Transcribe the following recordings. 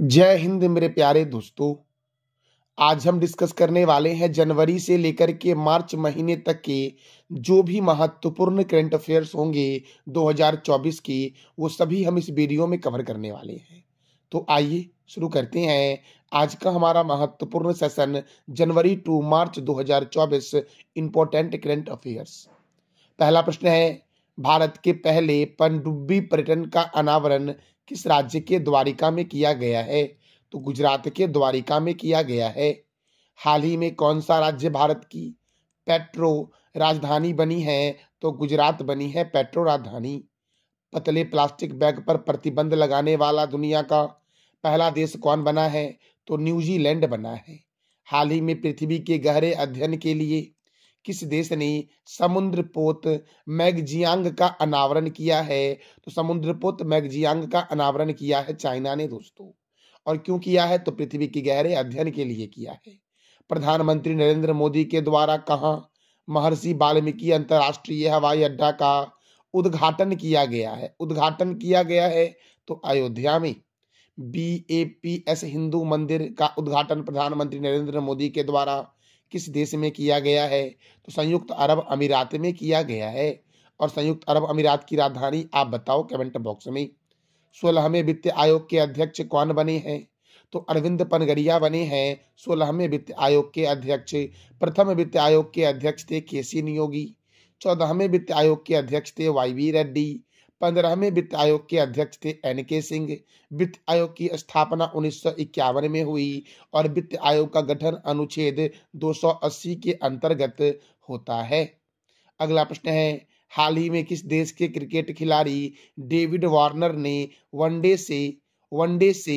जय हिंद मेरे प्यारे दोस्तों आज हम डिस्कस करने वाले हैं जनवरी से लेकर के मार्च महीने तक के जो भी महत्वपूर्ण करंट अफेयर्स होंगे 2024 के वो सभी हम इस वीडियो में कवर करने वाले हैं तो आइए शुरू करते हैं आज का हमारा महत्वपूर्ण session January to March 2024 important current affairs पहला प्रश्न है भारत के पहले पनडुब्बी पर्यटन का अनावरण किस राज्य के द्वारिका में किया गया है तो गुजरात के द्वारिका में किया गया है हाल ही में कौन सा राज्य भारत की पेट्रो राजधानी बनी है तो गुजरात बनी है पेट्रो राजधानी पतले प्लास्टिक बैग पर प्रतिबंध लगाने वाला दुनिया का पहला देश कौन बना है तो न्यूजीलैंड बना है हाल ही में पृथ्वी के गहरे अध्ययन के लिए किस देश ने समुद्रपोत मैगजियांग का अनावरण किया है तो समुद्रपोत मैगजियांग का अनावरण किया है चाइना ने दोस्तों और क्यों किया है तो पृथ्वी के गहरे अध्ययन के लिए किया है प्रधानमंत्री नरेंद्र मोदी के द्वारा कहा महर्षि वाल्मीकि अंतर्राष्ट्रीय हवाई अड्डा का उद्घाटन किया गया है उद्घाटन किया गया है तो अयोध्या में बी हिंदू मंदिर का उद्घाटन प्रधानमंत्री नरेंद्र मोदी के द्वारा किस देश में किया गया है तो संयुक्त अरब अमीरात में किया गया है और संयुक्त अरब अमीरात की राजधानी आप बताओ कमेंट बॉक्स में सोलहवें वित्त आयोग के अध्यक्ष कौन बने हैं तो अरविंद पनगरिया बने हैं सोलहवें वित्त आयोग के अध्यक्ष प्रथम वित्त आयोग के अध्यक्ष थे के सी नियोगी चौदहवें वित्त आयोग के अध्यक्ष थे वाई वी रेड्डी पंद्रहवें वित्त आयोग के अध्यक्ष थे एन के सिंह वित्त आयोग की स्थापना उन्नीस में हुई और वित्त आयोग का गठन अनुच्छेद 280 के अंतर्गत होता है अगला प्रश्न है हाल ही में किस देश के क्रिकेट खिलाड़ी डेविड वार्नर ने वनडे से वनडे से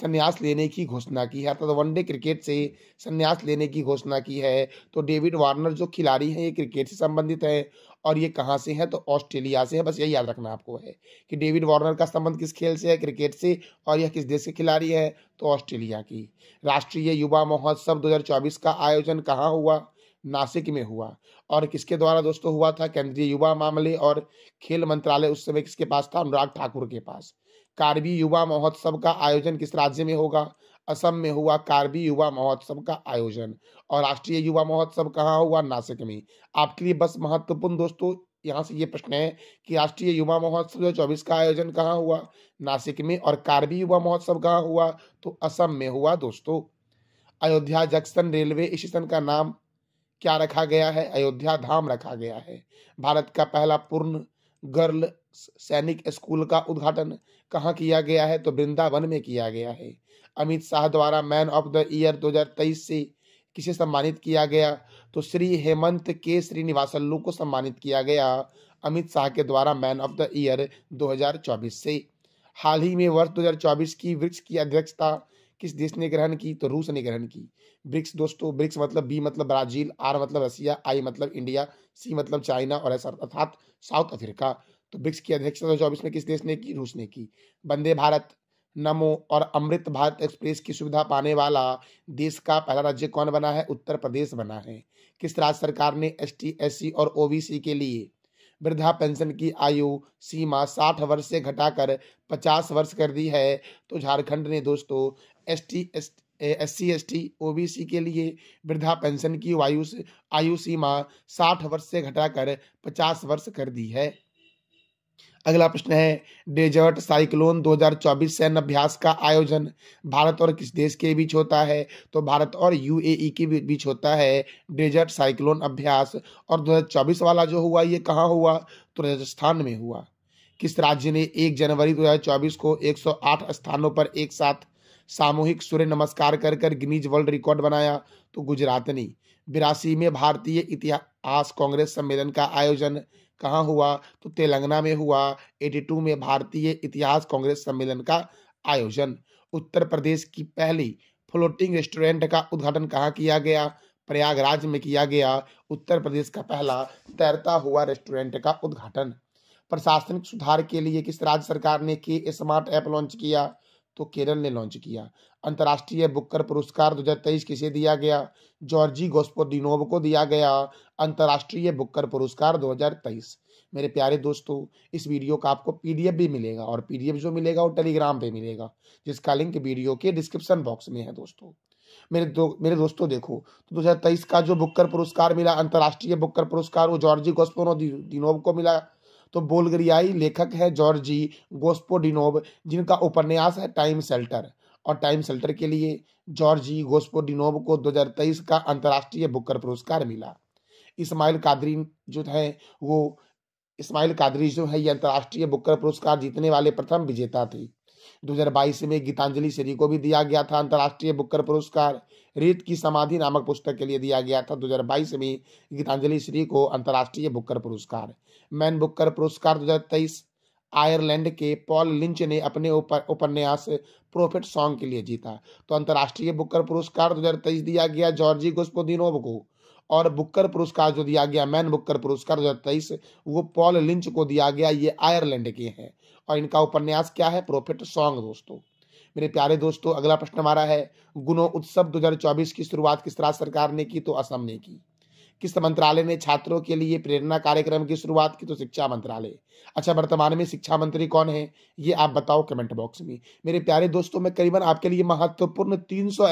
संन्यास लेने की घोषणा की है अर्थात तो वनडे क्रिकेट से संन्यास लेने की घोषणा की है तो डेविड वार्नर जो खिलाड़ी हैं ये क्रिकेट से संबंधित है और ये कहाँ से है तो ऑस्ट्रेलिया से है बस यही याद रखना आपको है कि डेविड वार्नर का संबंध किस खेल से है क्रिकेट से और यह किस देश के खिलाड़ी है तो ऑस्ट्रेलिया की राष्ट्रीय युवा महोत्सव 2024 का आयोजन कहाँ हुआ नासिक में हुआ और किसके द्वारा दोस्तों हुआ था केंद्रीय युवा मामले और खेल मंत्रालय उस समय किसके पास था अनुराग ठाकुर के पास कार्बी युवा महोत्सव का आयोजन किस राज्य में होगा असम में हुआ कार्बी युवा महोत्सव का आयोजन और राष्ट्रीय युवा महोत्सव कहाँ हुआ नासिक में आपके लिए बस महत्वपूर्ण दोस्तों यहाँ से ये प्रश्न है कि राष्ट्रीय युवा महोत्सव दो चौबीस का आयोजन कहाँ हुआ नासिक में और कार्बी युवा महोत्सव कहाँ हुआ तो असम में हुआ दोस्तों अयोध्या जंक्शन रेलवे स्टेशन का नाम क्या रखा गया है अयोध्या धाम रखा गया है भारत का पहला पूर्ण गर्ल सैनिक स्कूल का उद्घाटन कहाँ किया गया है तो वृंदावन में किया गया है अमित शाह द्वारा मैन ऑफ द ईयर 2023 से किसे सम्मानित किया गया तो श्री हेमंत के श्रीनिवासल्लू को सम्मानित किया गया अमित शाह के द्वारा मैन ऑफ द ईयर 2024 से हाल ही में वर्ष 2024 की वृक्ष की अध्यक्षता किस देश ने ग्रहण की तो रूस ने ग्रहण की ब्रिक्स दोस्तों ब्रिक्स मतलब बी मतलब ब्राजील आर मतलब रसिया आई मतलब इंडिया सी मतलब चाइना और ऐसा अर्थात साउथ अफ्रीका तो ब्रिक्स की अध्यक्षता दो में किस देश ने की रूस ने की वंदे भारत नमो और अमृत भारत एक्सप्रेस की सुविधा पाने वाला देश का पहला राज्य कौन बना है उत्तर प्रदेश बना है किस राज्य सरकार ने एस टी और सी के लिए वृद्धा पेंशन की आयु सीमा साठ वर्ष से घटाकर पचास वर्ष कर दी है तो झारखंड ने दोस्तों S T S S C S T O B C के लिए वृद्धा पेंशन की आयु आयु सीमा साठ वर्ष से घटाकर पचास वर्ष कर दी है अगला प्रश्न है डेजर्ट साइक्लोन 2024 सैन्य अभ्यास का आयोजन भारत और किस देश के बीच होता है तो भारत और यूएई e के बीच होता है डेजर्ट साइक्लोन अभ्यास और 2024 वाला जो हुआ ये कहाँ हुआ तो राजस्थान में हुआ किस राज्य ने 1 जनवरी 2024 को 108 स्थानों पर एक साथ सामूहिक सूर्य नमस्कार कर कर गिनीज वर्ल्ड रिकॉर्ड बनाया तो गुजरात ने बिरासी में भारतीय इतिहास कांग्रेस सम्मेलन का आयोजन कहाँ हुआ तो तेलंगाना में हुआ 82 में भारतीय इतिहास कांग्रेस सम्मेलन का आयोजन उत्तर प्रदेश की पहली फ्लोटिंग रेस्टोरेंट का उद्घाटन कहाँ किया गया प्रयागराज में किया गया उत्तर प्रदेश का पहला तैरता हुआ रेस्टोरेंट का उद्घाटन प्रशासनिक सुधार के लिए किस राज्य सरकार ने के स्मार्ट ऐप लॉन्च किया तो केरल ने लॉन्च किया अंतर्राष्ट्रीय बुकर पुरस्कार 2023 किसे दिया गया जॉर्जी गोस्पोडिनोव को दिया गया अंतर्राष्ट्रीय बुकर पुरस्कार 2023 मेरे प्यारे दोस्तों इस वीडियो का आपको पीडीएफ भी मिलेगा और पीडीएफ जो मिलेगा वो टेलीग्राम पे मिलेगा जिसका लिंक वीडियो के डिस्क्रिप्शन बॉक्स में है दोस्तों मेरे दो मेरे दोस्तों देखो तो 2023 का जो बुकर पुरस्कार मिला अंतर्राष्ट्रीय बुकर पुरस्कार वो जॉर्जी गोस्पोनो दिनोव को मिला तो बोलगरियाई लेखक है जॉर्जी गोस्पोडिनोव जिनका उपन्यास है टाइम सेल्टर और टाइम सेल्टर के लिए जॉर्जी गोस्पोडिनोव को 2023 का अंतर्राष्ट्रीय बुकर पुरस्कार मिला इस्माइल कादरी जो है वो इस्माइल कादरी जो है ये अंतर्राष्ट्रीय बुकर पुरस्कार जीतने वाले प्रथम विजेता थे 2022 में गीतांजलि श्री को भी दिया गया था अंतर्राष्ट्रीय बुक्कर पुरस्कार रीत की समाधि नामक पुस्तक के लिए दिया गया था 2022 में गीतांजलि श्री को अंतर्राष्ट्रीय बुक्कर पुरस्कार मैन बुक्कर पुरस्कार 2023 आयरलैंड के पॉल लिंच ने अपने उपन्यास प्रोफिट सॉन्ग के लिए जीता तो अंतर्राष्ट्रीय बुक्कर पुरस्कार 2023 दिया गया जॉर्जी गुस्पोदिनोव को और बुक्कर पुरस्कार जो दिया गया मैन बुक्कर पुरस्कार दो वो पॉल लिंच को दिया गया ये आयरलैंड के हैं और इनका उपन्यास क्या है प्रोफिट सॉन्ग दोस्तों मेरे प्यारे दोस्तों अगला प्रश्न हमारा है गुणो उत्सव 2024 की शुरुआत किस राज्य सरकार ने की तो असम ने की किस मंत्रालय ने छात्रों के लिए प्रेरणा कार्यक्रम की शुरुआत की तो शिक्षा मंत्रालय अच्छा वर्तमान में शिक्षा मंत्री कौन है ये आप बताओ कमेंट बॉक्स में मेरे प्यारे दोस्तों मैं करीबन आपके लिए महत्वपूर्ण तीन सौ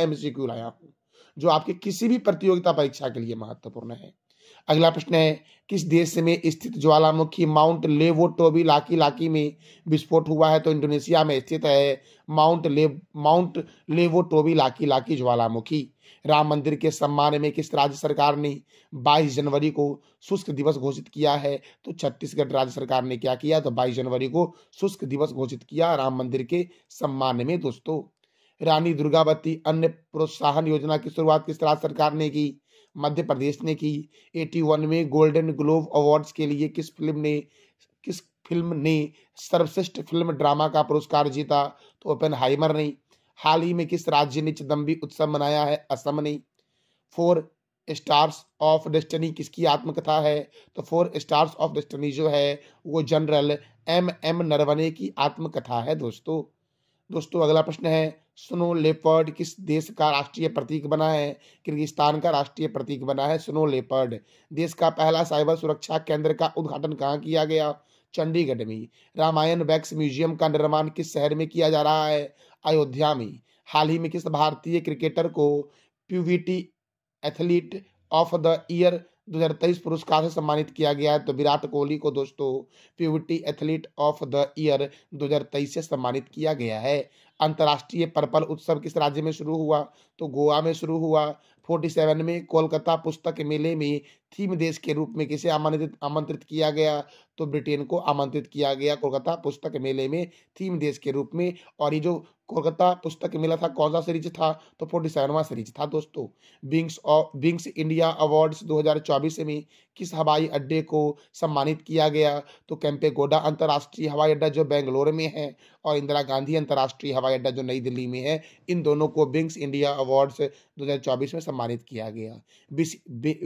लाया हूँ जो आपके किसी भी प्रतियोगिता परीक्षा के लिए महत्वपूर्ण है अगला प्रश्न है किस देश में स्थित ज्वालामुखी माउंट लेवो टोबी लाकी लाकी में विस्फोट हुआ है तो इंडोनेशिया में स्थित है माउंट ले माउंट लेवो टोबी लाकी लाकी ज्वालामुखी राम मंदिर के सम्मान में किस राज्य सरकार ने 22 जनवरी को शुष्क दिवस घोषित किया है तो छत्तीसगढ़ राज्य सरकार ने क्या किया तो 22 जनवरी को शुष्क दिवस घोषित किया राम मंदिर के सम्मान में दोस्तों रानी दुर्गावती अन्य प्रोत्साहन योजना की शुरुआत किस राज्य सरकार ने की मध्य प्रदेश ने की एटी वन में गोल्डन ग्लोब अवार्ड्स के लिए किस फिल्म ने किस फिल्म ने सर्वश्रेष्ठ फिल्म ड्रामा का पुरस्कार जीता तो ओपन हाइमर ने हाल ही में किस राज्य ने चिदम्बी उत्सव मनाया है असम ने फोर स्टार्स ऑफ डेस्टनी किसकी आत्मकथा है तो फोर स्टार्स ऑफ डेस्टनी जो है वो जनरल एम एम नरवने की आत्मकथा है दोस्तों दोस्तों अगला प्रश्न है स्नो लेपर्ड किस देश का राष्ट्रीय प्रतीक बना है किर्गिस्तान का राष्ट्रीय प्रतीक बना है स्नो लेपर्ड देश का पहला साइबर सुरक्षा केंद्र का उद्घाटन कहाँ किया गया चंडीगढ़ में रामायण वैक्स म्यूजियम का निर्माण किस शहर में किया जा रहा है अयोध्या में हाल ही में किस भारतीय क्रिकेटर को प्यूवीटी एथलीट ऑफ द ईयर 2023 पुरस्कार से सम्मानित किया गया है तो विराट कोहली को दोस्तों प्यूविटी एथलीट ऑफ द ईयर 2023 से सम्मानित किया गया है अंतर्राष्ट्रीय पर्पल उत्सव किस राज्य में शुरू हुआ तो गोवा में शुरू हुआ फोर्टी सेवन में कोलकाता पुस्तक मेले में थीम देश के रूप में किसे आमंत्रित आमंत्रित किया गया तो ब्रिटेन को आमंत्रित किया गया कोलकाता पुस्तक मेले में थीम देश के रूप में और ये जो कोलकाता पुस्तक मेला था कौन सा सीरीज था तो फोर्टी सेवनवा सीरीज था दोस्तों विंग्स और विंग्स इंडिया अवार्ड्स 2024 में किस हवाई अड्डे को सम्मानित किया गया तो कैंपेगोडा अंतर्राष्ट्रीय हवाई अड्डा जो बेंगलोर में है और इंदिरा गांधी अंतर्राष्ट्रीय हवाई अड्डा जो नई दिल्ली में है इन दोनों को विंग्स इंडिया अवार्ड्स 2024 में सम्मानित किया गया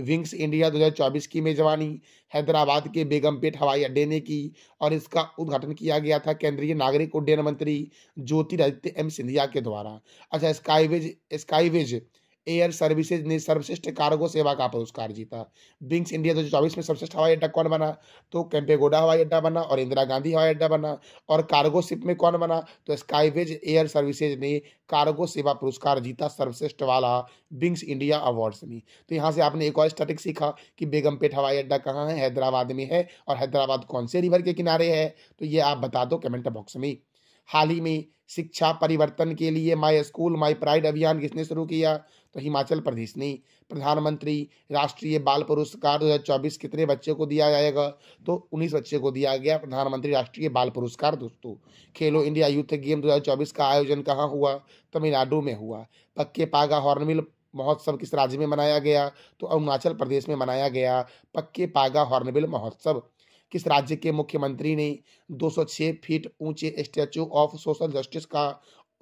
विंग्स इंडिया 2024 की मेजबानी हैदराबाद के बेगमपेट हवाई अड्डे ने की और इसका उद्घाटन किया गया था केंद्रीय नागरिक उड्डयन मंत्री ज्योतिरादित्य एम सिंधिया के द्वारा अच्छा स्काईवेज स्काईवेज एयर सर्विसेज ने सर्वश्रेष्ठ कार्गो सेवा का पुरस्कार जीता विंग्स इंडिया दो हजार चौबीस में सर्वश्रेष्ठ हवाई अड्डा कौन बना तो कैंपेगोडा हवाई अड्डा बना और इंदिरा गांधी हवाई अड्डा बना और कार्गो शिप में कौन बना तो स्काईवेज एयर सर्विसेज ने कार्गो सेवा पुरस्कार जीता सर्वश्रेष्ठ वाला विंग्स इंडिया अवार्ड्स में तो यहाँ से आपने एक और स्टैटिक सीखा कि बेगमपेट हवाई अड्डा कहाँ है हैदराबाद में है और हैदराबाद कौन से रिवर के किनारे है तो ये आप बता दो कमेंट बॉक्स में हाल ही में शिक्षा परिवर्तन के लिए माई स्कूल माई प्राइड अभियान किसने शुरू किया तो हिमाचल प्रदेश ने प्रधानमंत्री राष्ट्रीय बाल पुरस्कार 2024 कितने बच्चे को दिया जाएगा तो 19 बच्चे को दिया गया प्रधानमंत्री राष्ट्रीय बाल पुरस्कार दोस्तों खेलो इंडिया यूथ गेम 2024 का आयोजन कहाँ हुआ तमिलनाडु में हुआ पक्के पागा हॉर्नबिल महोत्सव किस राज्य में मनाया गया तो अरुणाचल प्रदेश में मनाया गया पक्के पागा हॉर्नबिल महोत्सव किस राज्य के मुख्यमंत्री ने 206 फीट ऊंचे स्टैचू ऑफ सोशल जस्टिस का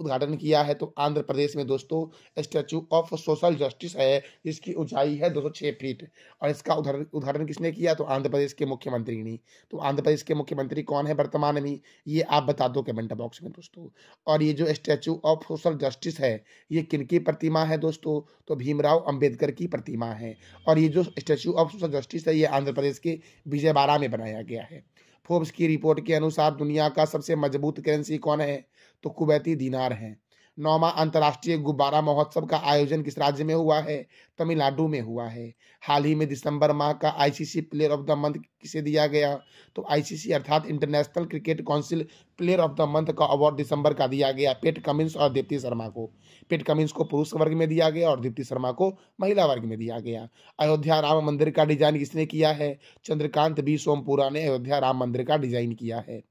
उद्घाटन किया है तो आंध्र प्रदेश में दोस्तों स्टैचू ऑफ सोशल जस्टिस है जिसकी ऊंचाई है 206 फीट और इसका उद्घाटन किसने किया तो आंध्र प्रदेश के मुख्यमंत्री ने तो आंध्र प्रदेश के मुख्यमंत्री कौन है वर्तमान में ये आप बता दो कमेंट बॉक्स में दोस्तों और ये जो स्टैचू ऑफ सोशल जस्टिस है ये किन की प्रतिमा है दोस्तों तो भीमराव अम्बेडकर की प्रतिमा है और ये जो स्टैचू ऑफ सोशल जस्टिस है ये आंध्र प्रदेश के विजयवाड़ा में बनाया गया है फोर्ब्स की रिपोर्ट के अनुसार दुनिया का सबसे मजबूत करेंसी कौन है तो कुवैती दीनार हैं नौवा अंतर्राष्ट्रीय गुब्बारा महोत्सव का आयोजन किस राज्य में हुआ है तमिलनाडु में हुआ है हाल ही में दिसंबर माह का ICC player of the month किसे दिया गया तो आईसीसी अर्थात international cricket council player of the month का अवार्ड दिसंबर का दिया गया पेट कमिंस और दीप्ति शर्मा को पेट कमिंस को पुरुष वर्ग में दिया गया और दीप्ति शर्मा को महिला वर्ग में दिया गया अयोध्या राम मंदिर का डिजाइन किसने किया है चंद्रकांत बी सोमपुरा ने अयोध्या राम मंदिर का डिजाइन किया है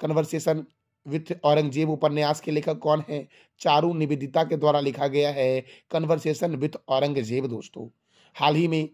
कन्वर्सेशन विथ औरंगजेब उपन्यास के लेखक कौन है चारू निवेदिता के द्वारा लिखा गया है कन्वर्सेशन विथ औरंगजेब दोस्तों हाल ही में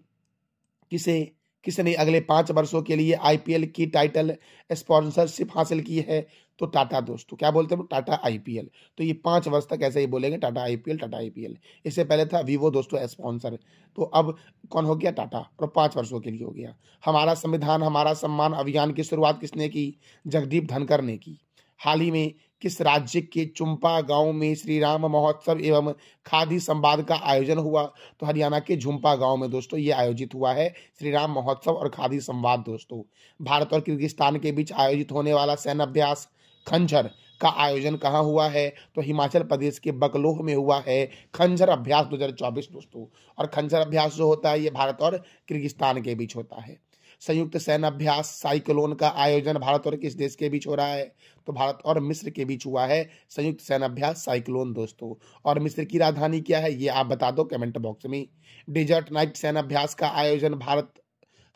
किसे किसने अगले पाँच वर्षों के लिए आईपीएल की टाइटल स्पॉन्सरशिप हासिल की है तो टाटा दोस्तों क्या बोलते हैं टाटा आईपीएल तो ये पाँच वर्ष तक ऐसे ही बोलेंगे टाटा आईपीएल टाटा आईपीएल इससे पहले था वीवो दोस्तों स्पॉन्सर तो अब कौन हो गया टाटा और पाँच वर्षों के लिए हो गया हमारा संविधान हमारा सम्मान अभियान की शुरुआत किसने की जगदीप धनकर ने की हाल ही में किस राज्य के चुम्पा गांव में श्री राम महोत्सव एवं खादी संवाद का आयोजन हुआ तो हरियाणा के झुम्पा गांव में दोस्तों ये आयोजित हुआ है श्री राम महोत्सव और खादी संवाद दोस्तों भारत और किर्गिस्तान के बीच आयोजित होने वाला सैन्य अभ्यास खंजर का आयोजन कहाँ हुआ है तो हिमाचल प्रदेश के बकलोह में हुआ है खंजर अभ्यास दो दोस्तों और खंजर अभ्यास जो होता है ये भारत और किर्गिस्तान के बीच होता है संयुक्त अभ्यास साइक्लोन का आयोजन भारत और किस देश के बीच हो रहा है तो भारत और मिस्र के बीच हुआ है संयुक्त अभ्यास साइक्लोन दोस्तों और मिस्र की राजधानी क्या है ये आप बता दो कमेंट बॉक्स में डेजर्ट नाइट अभ्यास का आयोजन भारत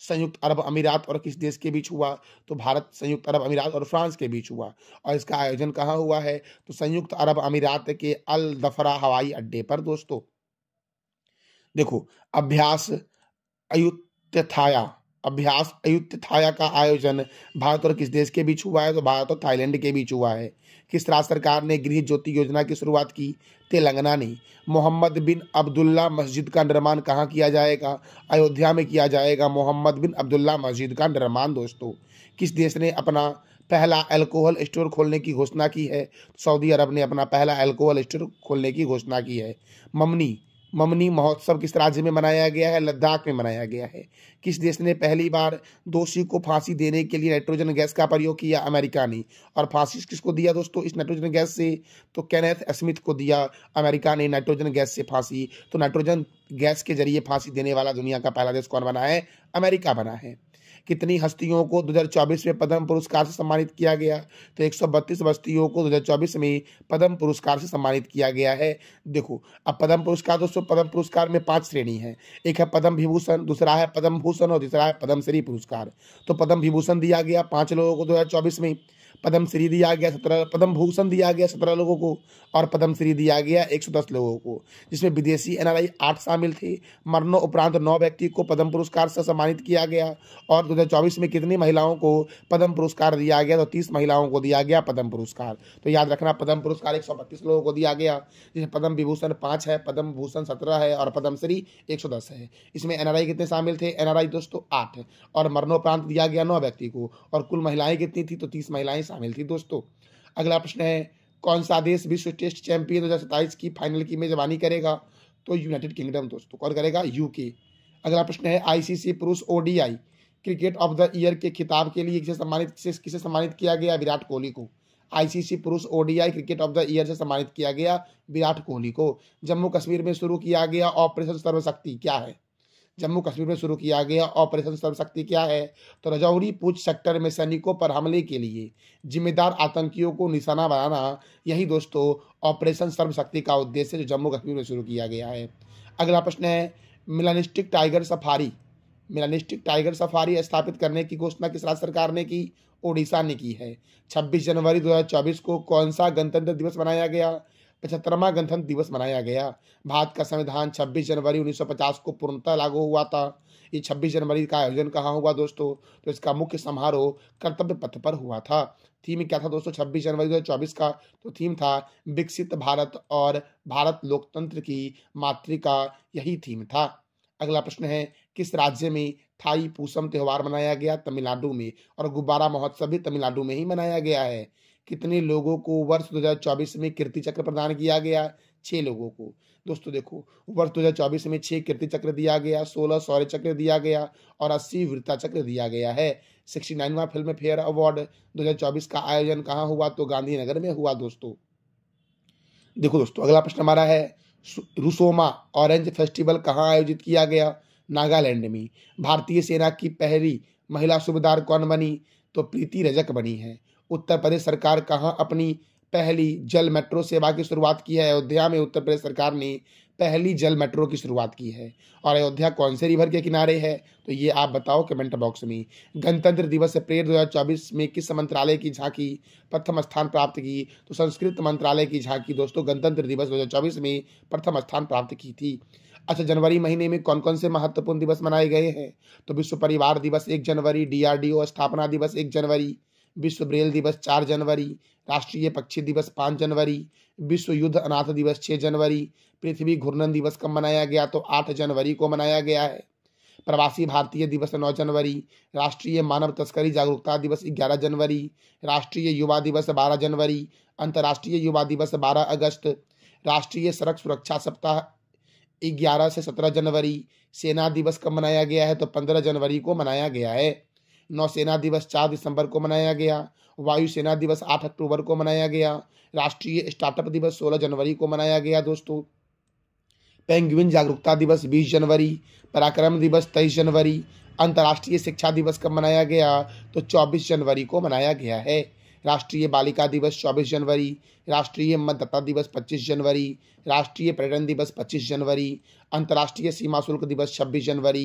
संयुक्त अरब अमीरात और किस देश के बीच हुआ तो भारत संयुक्त अरब अमीरात और फ्रांस के बीच हुआ और इसका आयोजन कहाँ हुआ है तो संयुक्त अरब अमीरात के अल दफरा हवाई अड्डे पर दोस्तों देखो अभ्यास अयुत्यथाया अभ्यास अयुक्त थाया का आयोजन भारत और किस देश के बीच हुआ है तो भारत और थाईलैंड के बीच हुआ है किस राज्य सरकार ने गृह ज्योति योजना की शुरुआत की तेलंगाना ने मोहम्मद बिन अब्दुल्ला मस्जिद का निर्माण कहाँ किया जाएगा अयोध्या में किया जाएगा मोहम्मद बिन अब्दुल्ला मस्जिद का निर्माण दोस्तों किस देश ने अपना पहला अल्कोहल स्टोर खोलने की घोषणा की है सऊदी अरब ने अपना पहला अल्कोहल स्टोर खोलने की घोषणा की है ममनी ममनी महोत्सव किस राज्य में मनाया गया है लद्दाख में मनाया गया है किस देश ने पहली बार दोषी को फांसी देने के लिए नाइट्रोजन गैस का प्रयोग किया अमेरिका ने और फांसी किसको दिया दोस्तों इस नाइट्रोजन गैस से तो कैनेथ स्मिथ को दिया अमेरिका ने नाइट्रोजन गैस से फांसी तो नाइट्रोजन गैस के जरिए फांसी देने वाला दुनिया का पहला देश कौन बना है अमेरिका बना है कितनी हस्तियों को 2024 में पद्म पुरस्कार से सम्मानित किया गया तो 132 हस्तियों को 2024 में पद्म पुरस्कार से सम्मानित किया गया है देखो अब पद्म पुरस्कार दोस्तों पद्म पुरस्कार में पांच श्रेणी है एक है पद्म विभूषण दूसरा है पद्म भूषण और तीसरा है पद्मश्री पुरस्कार तो पद्म विभूषण दिया गया पाँच लोगों को दो में पदम श्री दिया गया सत्रह पदम भूषण दिया गया सत्रह लोगों को और पदम श्री दिया गया एक सौ दस लोगों को जिसमें विदेशी एनआरआई आठ शामिल थे मरणों उपरांत नौ व्यक्ति को पद्म पुरस्कार से सम्मानित किया गया और दो हज़ार चौबीस में कितनी महिलाओं को पद्म पुरस्कार दिया गया तो तीस महिलाओं को दिया गया पद्म पुरस्कार तो याद रखना पद्म पुरस्कार एक सौ बत्तीस लोगों को दिया गया जिसमें पद्म विभूषण पाँच है पद्म भूषण सत्रह है और पद्मश्री एक सौ दस है इसमें एन आर आई कितने शामिल थे एनआरआई दोस्तों आठ और मरणोपरांत दिया गया नौ व्यक्ति को और कुल महिलाएं कितनी थी तो तीस महिलाएं शामिल थी दोस्तों अगला प्रश्न है कौन सा देश विश्व टेस्ट चैंपियन दो की फाइनल की मेजबानी करेगा तो यूनाइटेड किंगडम दोस्तों कौन करेगा यूके अगला प्रश्न है आईसीसी पुरुष ODI cricket of the year के खिताब के लिए किसे सम्मानित किसे सम्मानित किया गया विराट कोहली को आईसीसी पुरुष ODI cricket of the year से सम्मानित किया गया विराट कोहली को जम्मू कश्मीर में शुरू किया गया ऑपरेशन सर्वशक्ति क्या है जम्मू कश्मीर में शुरू किया गया ऑपरेशन सर्वशक्ति क्या है तो रजौरी पूछ सेक्टर में सैनिकों पर हमले के लिए जिम्मेदार आतंकियों को निशाना बनाना यही दोस्तों ऑपरेशन सर्वशक्ति का उद्देश्य जो जम्मू कश्मीर में शुरू किया गया है अगला प्रश्न है melanistic tiger safari melanistic tiger safari स्थापित करने की घोषणा किस राज्य सरकार ने की ओडिशा ने की है 26 जनवरी 2024 को कौन सा गणतंत्र दिवस मनाया गया पचहत्तरवा गणतंत्र दिवस मनाया गया भारत का संविधान 26 जनवरी 1950 को पूर्णतः लागू हुआ था ये 26 जनवरी का आयोजन कहाँ हुआ दोस्तों तो इसका मुख्य समारोह कर्तव्य पथ पर हुआ था थीम क्या था दोस्तों 26 जनवरी 2024 का तो थीम था विकसित भारत और भारत लोकतंत्र की मातृका यही थीम था अगला प्रश्न है किस राज्य में थाई पूसम त्यौहार मनाया गया तमिलनाडु में और गुब्बारा महोत्सव भी तमिलनाडु में ही मनाया गया है कितने लोगों को वर्ष 2024 में कीर्ति चक्र प्रदान किया गया छः लोगों को दोस्तों देखो वर्ष 2024 में छः कीर्ति चक्र दिया गया सोलह सौर्य चक्र दिया गया और अस्सी वृत्ता चक्र दिया गया है सिक्सटी नाइनवा फिल्म फेयर अवार्ड 2024 का आयोजन कहाँ हुआ तो गांधीनगर में हुआ दोस्तों देखो दोस्तों अगला प्रश्न हमारा है रुसोमा ऑरेंज फेस्टिवल कहाँ आयोजित किया गया नागालैंड में भारतीय सेना की पहली महिला सूबेदार कौन बनी तो प्रीति रजक बनी है उत्तर प्रदेश सरकार कहाँ अपनी पहली जल मेट्रो सेवा की शुरुआत की है अयोध्या में उत्तर प्रदेश सरकार ने पहली जल मेट्रो की शुरुआत की है और अयोध्या कौन से रिवर के किनारे है तो ये आप बताओ कमेंट बॉक्स में गणतंत्र दिवस अप्रैल प्रेरित 2024 में किस मंत्रालय की झांकी प्रथम स्थान प्राप्त की तो संस्कृत मंत्रालय की झांकी दोस्तों गणतंत्र दिवस 2024 में प्रथम स्थान प्राप्त की थी अच्छा जनवरी महीने में कौन कौन से महत्वपूर्ण दिवस मनाए गए हैं तो विश्व परिवार दिवस एक जनवरी डी स्थापना दिवस एक जनवरी विश्व ब्रेल दिवस चार जनवरी राष्ट्रीय पक्षी दिवस पाँच जनवरी विश्व युद्ध अनाथ दिवस छः जनवरी पृथ्वी घूर्णन दिवस कब मनाया गया तो आठ जनवरी को मनाया गया है प्रवासी भारतीय दिवस नौ जनवरी राष्ट्रीय मानव तस्करी जागरूकता दिवस ग्यारह जनवरी राष्ट्रीय युवा दिवस बारह जनवरी अंतर्राष्ट्रीय युवा दिवस बारह अगस्त राष्ट्रीय सड़क सुरक्षा सप्ताह ग्यारह से सत्रह जनवरी सेना दिवस कब मनाया गया है तो पंद्रह जनवरी को मनाया गया है नौसेना दिवस चार दिसंबर को मनाया गया वायुसेना दिवस आठ अक्टूबर को मनाया गया राष्ट्रीय स्टार्टअप दिवस सोलह जनवरी को मनाया गया दोस्तों पेंगुइन जागरूकता दिवस बीस जनवरी पराक्रम दिवस तेईस जनवरी अंतर्राष्ट्रीय शिक्षा दिवस कब मनाया गया तो चौबीस जनवरी को मनाया गया है राष्ट्रीय बालिका दिवस 24 जनवरी राष्ट्रीय मतदाता दिवस 25 जनवरी राष्ट्रीय पर्यटन दिवस 25 जनवरी अंतर्राष्ट्रीय सीमा शुल्क दिवस 26 जनवरी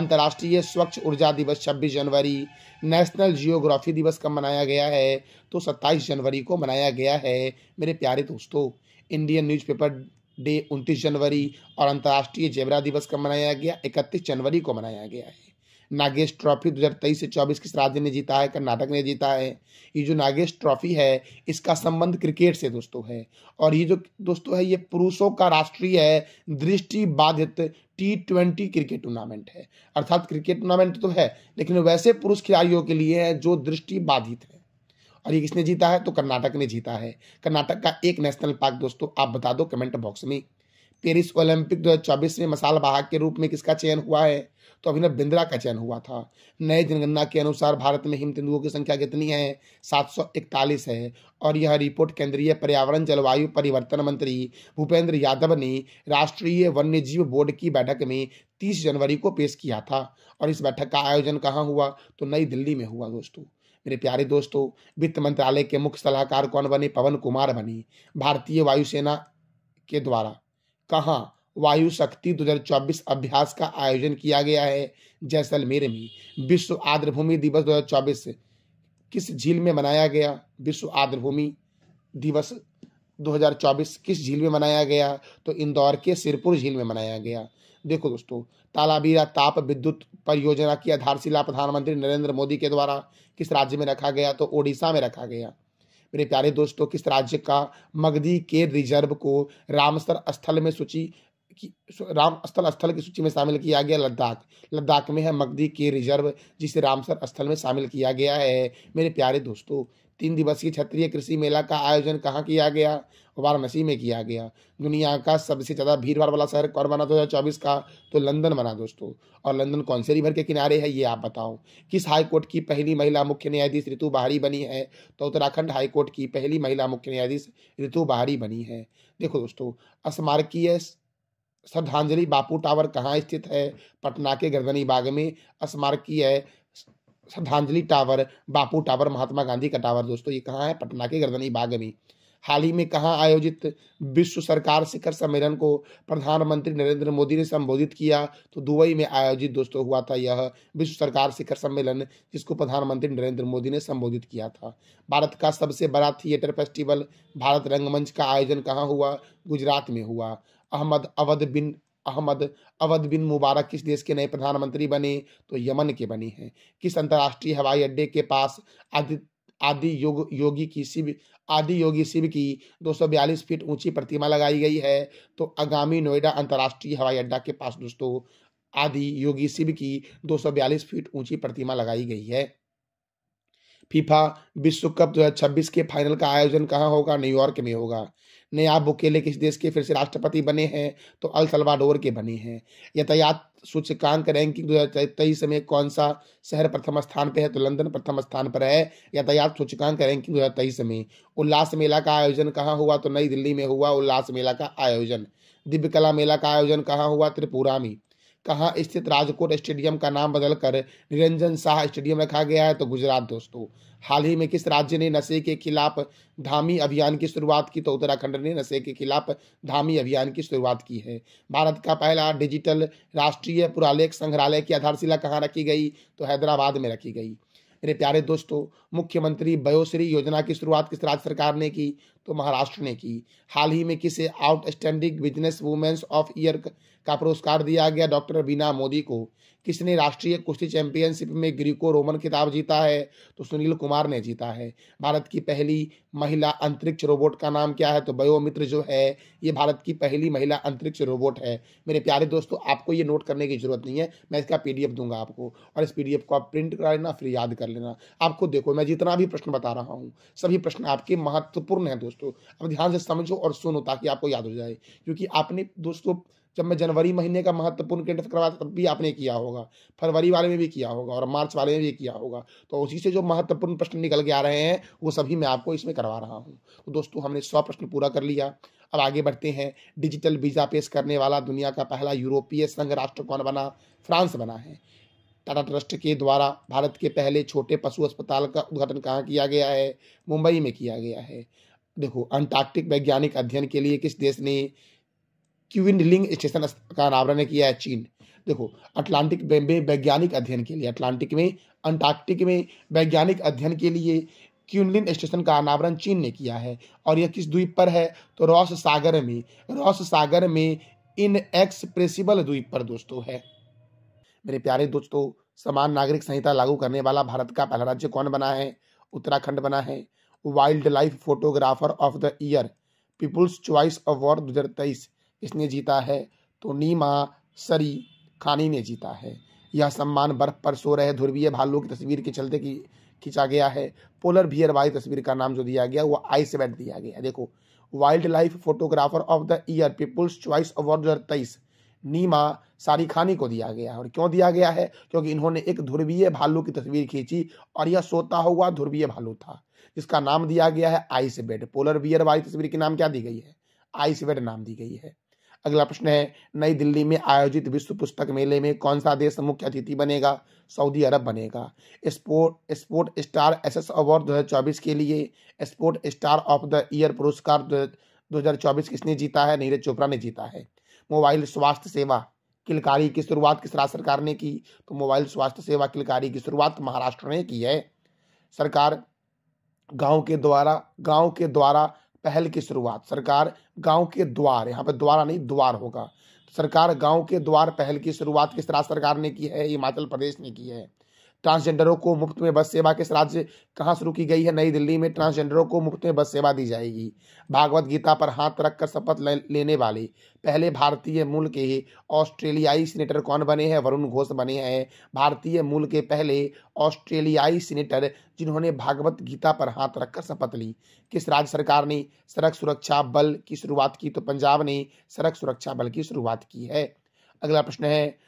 अंतर्राष्ट्रीय स्वच्छ ऊर्जा दिवस 26 जनवरी नेशनल जियोग्राफी दिवस कब मनाया गया है तो 27 जनवरी को मनाया गया है मेरे प्यारे दोस्तों इंडियन न्यूज़पेपर डे उनतीस जनवरी और अंतर्राष्ट्रीय जेबरा दिवस कब मनाया गया इकतीस जनवरी को मनाया गया है नागेश ट्रॉफी 2023 से 24 किस राज्य ने जीता है कर्नाटक ने जीता है ये जो नागेश ट्रॉफी है इसका संबंध क्रिकेट से दोस्तों है और ये जो दोस्तों है ये पुरुषों का राष्ट्रीय है दृष्टि बाधित टी ट्वेंटी क्रिकेट टूर्नामेंट है अर्थात क्रिकेट टूर्नामेंट तो है लेकिन वैसे पुरुष खिलाड़ियों के लिए है जो दृष्टि बाधित है और ये किसने जीता है तो कर्नाटक ने जीता है कर्नाटक का एक नेशनल पार्क दोस्तों आप बता दो कमेंट बॉक्स में पेरिस ओलंपिक 2024 में मसाल बाहक के रूप में किसका चयन हुआ है तो अभिनव बिंद्रा का चयन हुआ था नए जनगणना के अनुसार भारत में हिम तेंदुओं की संख्या कितनी है 741 है और यह रिपोर्ट केंद्रीय पर्यावरण जलवायु परिवर्तन मंत्री भूपेंद्र यादव ने राष्ट्रीय वन्यजीव बोर्ड की बैठक में 30 जनवरी को पेश किया था और इस बैठक का आयोजन कहाँ हुआ तो नई दिल्ली में हुआ दोस्तों मेरे प्यारे दोस्तों वित्त मंत्रालय के मुख्य सलाहकार कौन बने पवन कुमार बने भारतीय वायुसेना के द्वारा कहाँ वायु शक्ति 2024 अभ्यास का आयोजन किया गया है जैसलमेर में विश्व आर्द्रभूमि दिवस 2024 किस झील में मनाया गया विश्व आर्द्रभूमि दिवस 2024 किस झील में मनाया गया तो इंदौर के सिरपुर झील में मनाया गया देखो दोस्तों तालाबीरा ताप विद्युत परियोजना की आधारशिला प्रधानमंत्री नरेंद्र मोदी के द्वारा किस राज्य में रखा गया तो ओडिशा में रखा गया मेरे प्यारे दोस्तों किस राज्य का मगधी के रिजर्व को रामसर स्थल में सूची की रामस्थल स्थल की सूची में शामिल किया गया लद्दाख लद्दाख में है मगदी के रिजर्व जिसे रामसर स्थल में शामिल किया गया है मेरे प्यारे दोस्तों तीन दिवसीय क्षत्रिय कृषि मेला का आयोजन कहाँ किया गया वाराणसी में किया गया दुनिया का सबसे ज़्यादा भीड़ भाड़ वाला शहर कौन बना दो हज़ार चौबीस का तो लंदन बना दोस्तों और लंदन कौन से रिवर के किनारे है ये आप बताओ किस हाई कोर्ट की पहली महिला मुख्य न्यायाधीश ऋतु बाहरी बनी है तो उत्तराखंड हाई कोर्ट की पहली महिला मुख्य न्यायाधीश ऋतु बाहरी बनी है देखो दोस्तों स्मारकीय श्रद्धांजलि बापू टावर कहाँ स्थित है पटना के गर्दनी बाग में स्मारकीय है श्रद्धांजलि टावर बापू टावर महात्मा गांधी का टावर दोस्तों ये कहाँ है पटना के गर्दनी बाग में हाल ही में कहाँ आयोजित विश्व सरकार शिखर सम्मेलन को प्रधानमंत्री नरेंद्र मोदी ने संबोधित किया तो दुबई में आयोजित दोस्तों हुआ था यह विश्व सरकार शिखर सम्मेलन जिसको प्रधानमंत्री नरेंद्र मोदी ने संबोधित किया था भारत का सबसे बड़ा थिएटर फेस्टिवल भारत रंगमंच का आयोजन कहाँ हुआ गुजरात में हुआ अहमद अवध बिन अहमद अवध बिन मुबारक किस देश के नए प्रधानमंत्री बने तो यमन के बने हैं किस अंतर्राष्ट्रीय हवाई अड्डे के पास आदि आदि योग योगी की शिव आदि योगी शिव की 242 फीट ऊंची प्रतिमा लगाई गई है तो आगामी नोएडा अंतर्राष्ट्रीय हवाई अड्डा के पास दोस्तों आदि योगी शिव की 242 फीट ऊंची प्रतिमा लगाई गई है फीफा विश्व कप 2026 के फाइनल का आयोजन कहाँ होगा न्यूयॉर्क में होगा नया बुकेले किस देश के फिर से राष्ट्रपति बने हैं तो अल सलवाडोर के बने हैं यातायात सूचकांक रैंकिंग दो हज़ार तेईस में कौन सा शहर प्रथम स्थान पर है तो लंदन प्रथम स्थान पर है यातायात सूचकांक रैंकिंग दो हज़ार तेईस में उल्लास मेला का आयोजन कहाँ हुआ तो नई दिल्ली में हुआ उल्लास मेला का आयोजन दिव्य कला मेला का आयोजन कहाँ हुआ त्रिपुरा में कहाँ स्थित राजकोट स्टेडियम का नाम बदलकर निरंजन शाह स्टेडियम रखा गया है तो गुजरात दोस्तों हाल ही में किस राज्य ने नशे के खिलाफ धामी अभियान की शुरुआत की तो उत्तराखंड ने नशे के खिलाफ धामी अभियान की शुरुआत की है भारत का पहला डिजिटल राष्ट्रीय पुरालेख संग्रहालय की आधारशिला कहाँ रखी गई तो हैदराबाद में रखी गई मेरे प्यारे दोस्तों मुख्यमंत्री वयोश्री योजना की शुरुआत किस राज्य सरकार ने की तो महाराष्ट्र ने की हाल ही में किसे outstanding business women's of year का पुरस्कार दिया गया डॉक्टर बीना मोदी को किसने राष्ट्रीय कुश्ती चैंपियनशिप में ग्रीको रोमन खिताब जीता है तो सुनील कुमार ने जीता है भारत की पहली महिला अंतरिक्ष रोबोट का नाम क्या है तो बयोमित्र जो है ये भारत की पहली महिला अंतरिक्ष रोबोट है मेरे प्यारे दोस्तों आपको ये नोट करने की जरूरत नहीं है मैं इसका पी दूंगा आपको और इस पी को आप प्रिंट करा लेना फिर याद कर लेना आपको देखो मैं जितना भी प्रश्न बता रहा हूँ सभी प्रश्न आपके महत्वपूर्ण हैं दोस्तों अब ध्यान से समझो और सुनो ताकि आपको याद हो जाए क्योंकि आपने दोस्तों जब मैं जनवरी महीने का महत्वपूर्ण केंद्र करवा तब भी आपने किया होगा फरवरी वाले में भी किया होगा और मार्च वाले में भी किया होगा तो उसी से जो महत्वपूर्ण प्रश्न निकल के आ रहे हैं वो सभी मैं आपको इसमें करवा रहा हूँ तो दोस्तों हमने सौ प्रश्न पूरा कर लिया अब आगे बढ़ते हैं डिजिटल वीज़ा पेश करने वाला दुनिया का पहला यूरोपीय संघ राष्ट्र कौन बना फ्रांस बना है टाटा ट्रस्ट के द्वारा भारत के पहले छोटे पशु अस्पताल का उद्घाटन कहाँ किया गया है मुंबई में किया गया है देखो अंटार्कटिक वैज्ञानिक अध्ययन के लिए किस देश ने क्यूनलिंग स्टेशन का अनावरण किया है चीन देखो अटलांटिक में वैज्ञानिक अध्ययन के लिए अटलांटिक में अंटार्कटिक में वैज्ञानिक अध्ययन के लिए क्यूनलिन स्टेशन का अनावरण चीन ने किया है और यह किस द्वीप पर है तो रॉस सागर में रॉस सागर में इन एक्सप्रेसिबल द्वीप पर दोस्तों है मेरे प्यारे दोस्तों समान नागरिक संहिता लागू करने वाला भारत का पहला राज्य कौन बना है उत्तराखंड बना है wildlife photographer of the year people's choice award दो हजार तेईस इसने जीता है तो नीमा सरी खानी ने जीता है यह सम्मान बर्फ पर सो रहे ध्रुवीय भालू की तस्वीर के चलते की खींचा गया है पोलर बियर वाली तस्वीर का नाम जो दिया गया वो आइस सेवेंट दिया गया देखो wildlife photographer of the year people's choice award दो तेईस नीमा सारी खानी को दिया गया है और क्यों दिया गया है क्योंकि इन्होंने एक ध्रुवीय भालू की तस्वीर खींची और यह सोता हुआ ध्रुवीय भालू था जिसका नाम दिया गया है आइस बेड पोलर बियर वाली तस्वीर के नाम क्या दी गई है आइस बेड नाम दी गई है अगला प्रश्न है नई दिल्ली में आयोजित विश्व पुस्तक मेले में कौन सा देश मुख्य अतिथि बनेगा सऊदी अरब बनेगा sport sport star S S award दो के लिए sport star of the year पुरस्कार 2024 किसने जीता है नीरज चोपड़ा ने जीता है मोबाइल स्वास्थ्य सेवा किलकारी की शुरुआत किस राज्य सरकार ने की तो मोबाइल स्वास्थ्य सेवा किलकारी की शुरुआत महाराष्ट्र ने की है सरकार गांव के द्वारा गांव के द्वारा पहल की शुरुआत सरकार गांव के द्वार यहाँ पर द्वारा नहीं द्वार होगा सरकार गांव के द्वार पहल की शुरुआत किस राज्य सरकार ने की है हिमाचल प्रदेश ने की है ट्रांसजेंडरों को मुफ्त में बस सेवा किस राज्य कहाँ शुरू की गई है नई दिल्ली में ट्रांसजेंडरों को मुफ्त में बस सेवा दी जाएगी भागवत गीता पर हाथ रखकर शपथ लेने वाले पहले भारतीय मूल के ऑस्ट्रेलियाई सीनेटर कौन बने हैं वरुण घोष बने हैं भारतीय मूल के पहले ऑस्ट्रेलियाई सीनेटर जिन्होंने भागवत गीता पर हाथ रखकर शपथ ली किस राज्य सरकार ने सड़क सुरक्षा बल की शुरुआत की तो पंजाब ने सड़क सुरक्षा बल की शुरुआत की है अगला प्रश्न है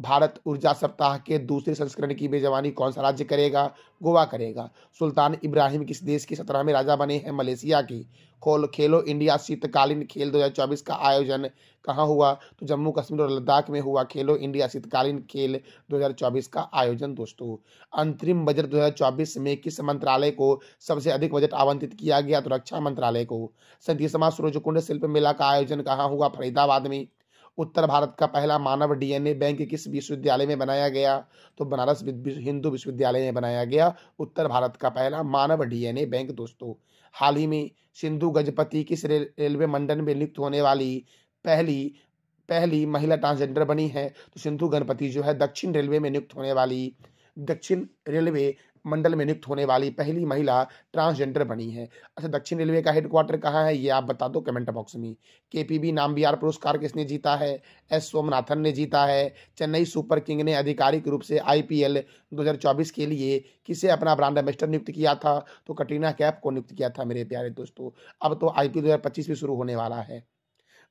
भारत ऊर्जा सप्ताह के दूसरे संस्करण की मेजबानी कौन सा राज्य करेगा गोवा करेगा सुल्तान इब्राहिम किस देश के सत्रहवें राजा बने हैं मलेशिया की खोल खेलो इंडिया शीतकालीन खेल 2024 का आयोजन कहाँ हुआ तो जम्मू कश्मीर और लद्दाख में हुआ खेलो इंडिया शीतकालीन खेल 2024 का आयोजन दोस्तों अंतरिम बजट 2024 में किस मंत्रालय को सबसे अधिक बजट आवंटित किया गया तो रक्षा मंत्रालय को सैंतीसवां कुंड शिल्प मेला का आयोजन कहाँ हुआ फरीदाबाद में उत्तर भारत का पहला मानव डीएनए बैंक किस विश्वविद्यालय में बनाया गया तो बनारस हिंदू विश्वविद्यालय में बनाया गया उत्तर भारत का पहला मानव डीएनए बैंक दोस्तों हाल ही में सिंधु गजपति किस रेल रेलवे मंडल में नियुक्त होने वाली पहली पहली महिला ट्रांसजेंडर बनी है तो सिंधु गणपति जो है दक्षिण रेलवे में नियुक्त होने वाली दक्षिण रेलवे मंडल में नियुक्त होने वाली पहली महिला ट्रांसजेंडर बनी है अच्छा दक्षिण रेलवे का हेडक्वार्टर कहाँ है ये आप बता दो कमेंट बॉक्स में के पी बी नामबियार पुरस्कार किसने जीता है एस सोमनाथन ने जीता है चेन्नई सुपर किंग ने आधिकारिक रूप से आई पी एल दो हजार चौबीस के लिए किसे अपना ब्रांड एम्बेस्टर नियुक्त किया था तो कटरीना कैप को नियुक्त किया था मेरे प्यारे दोस्तों अब तो आई पी एल दो हज़ार पच्चीस भी शुरू होने वाला है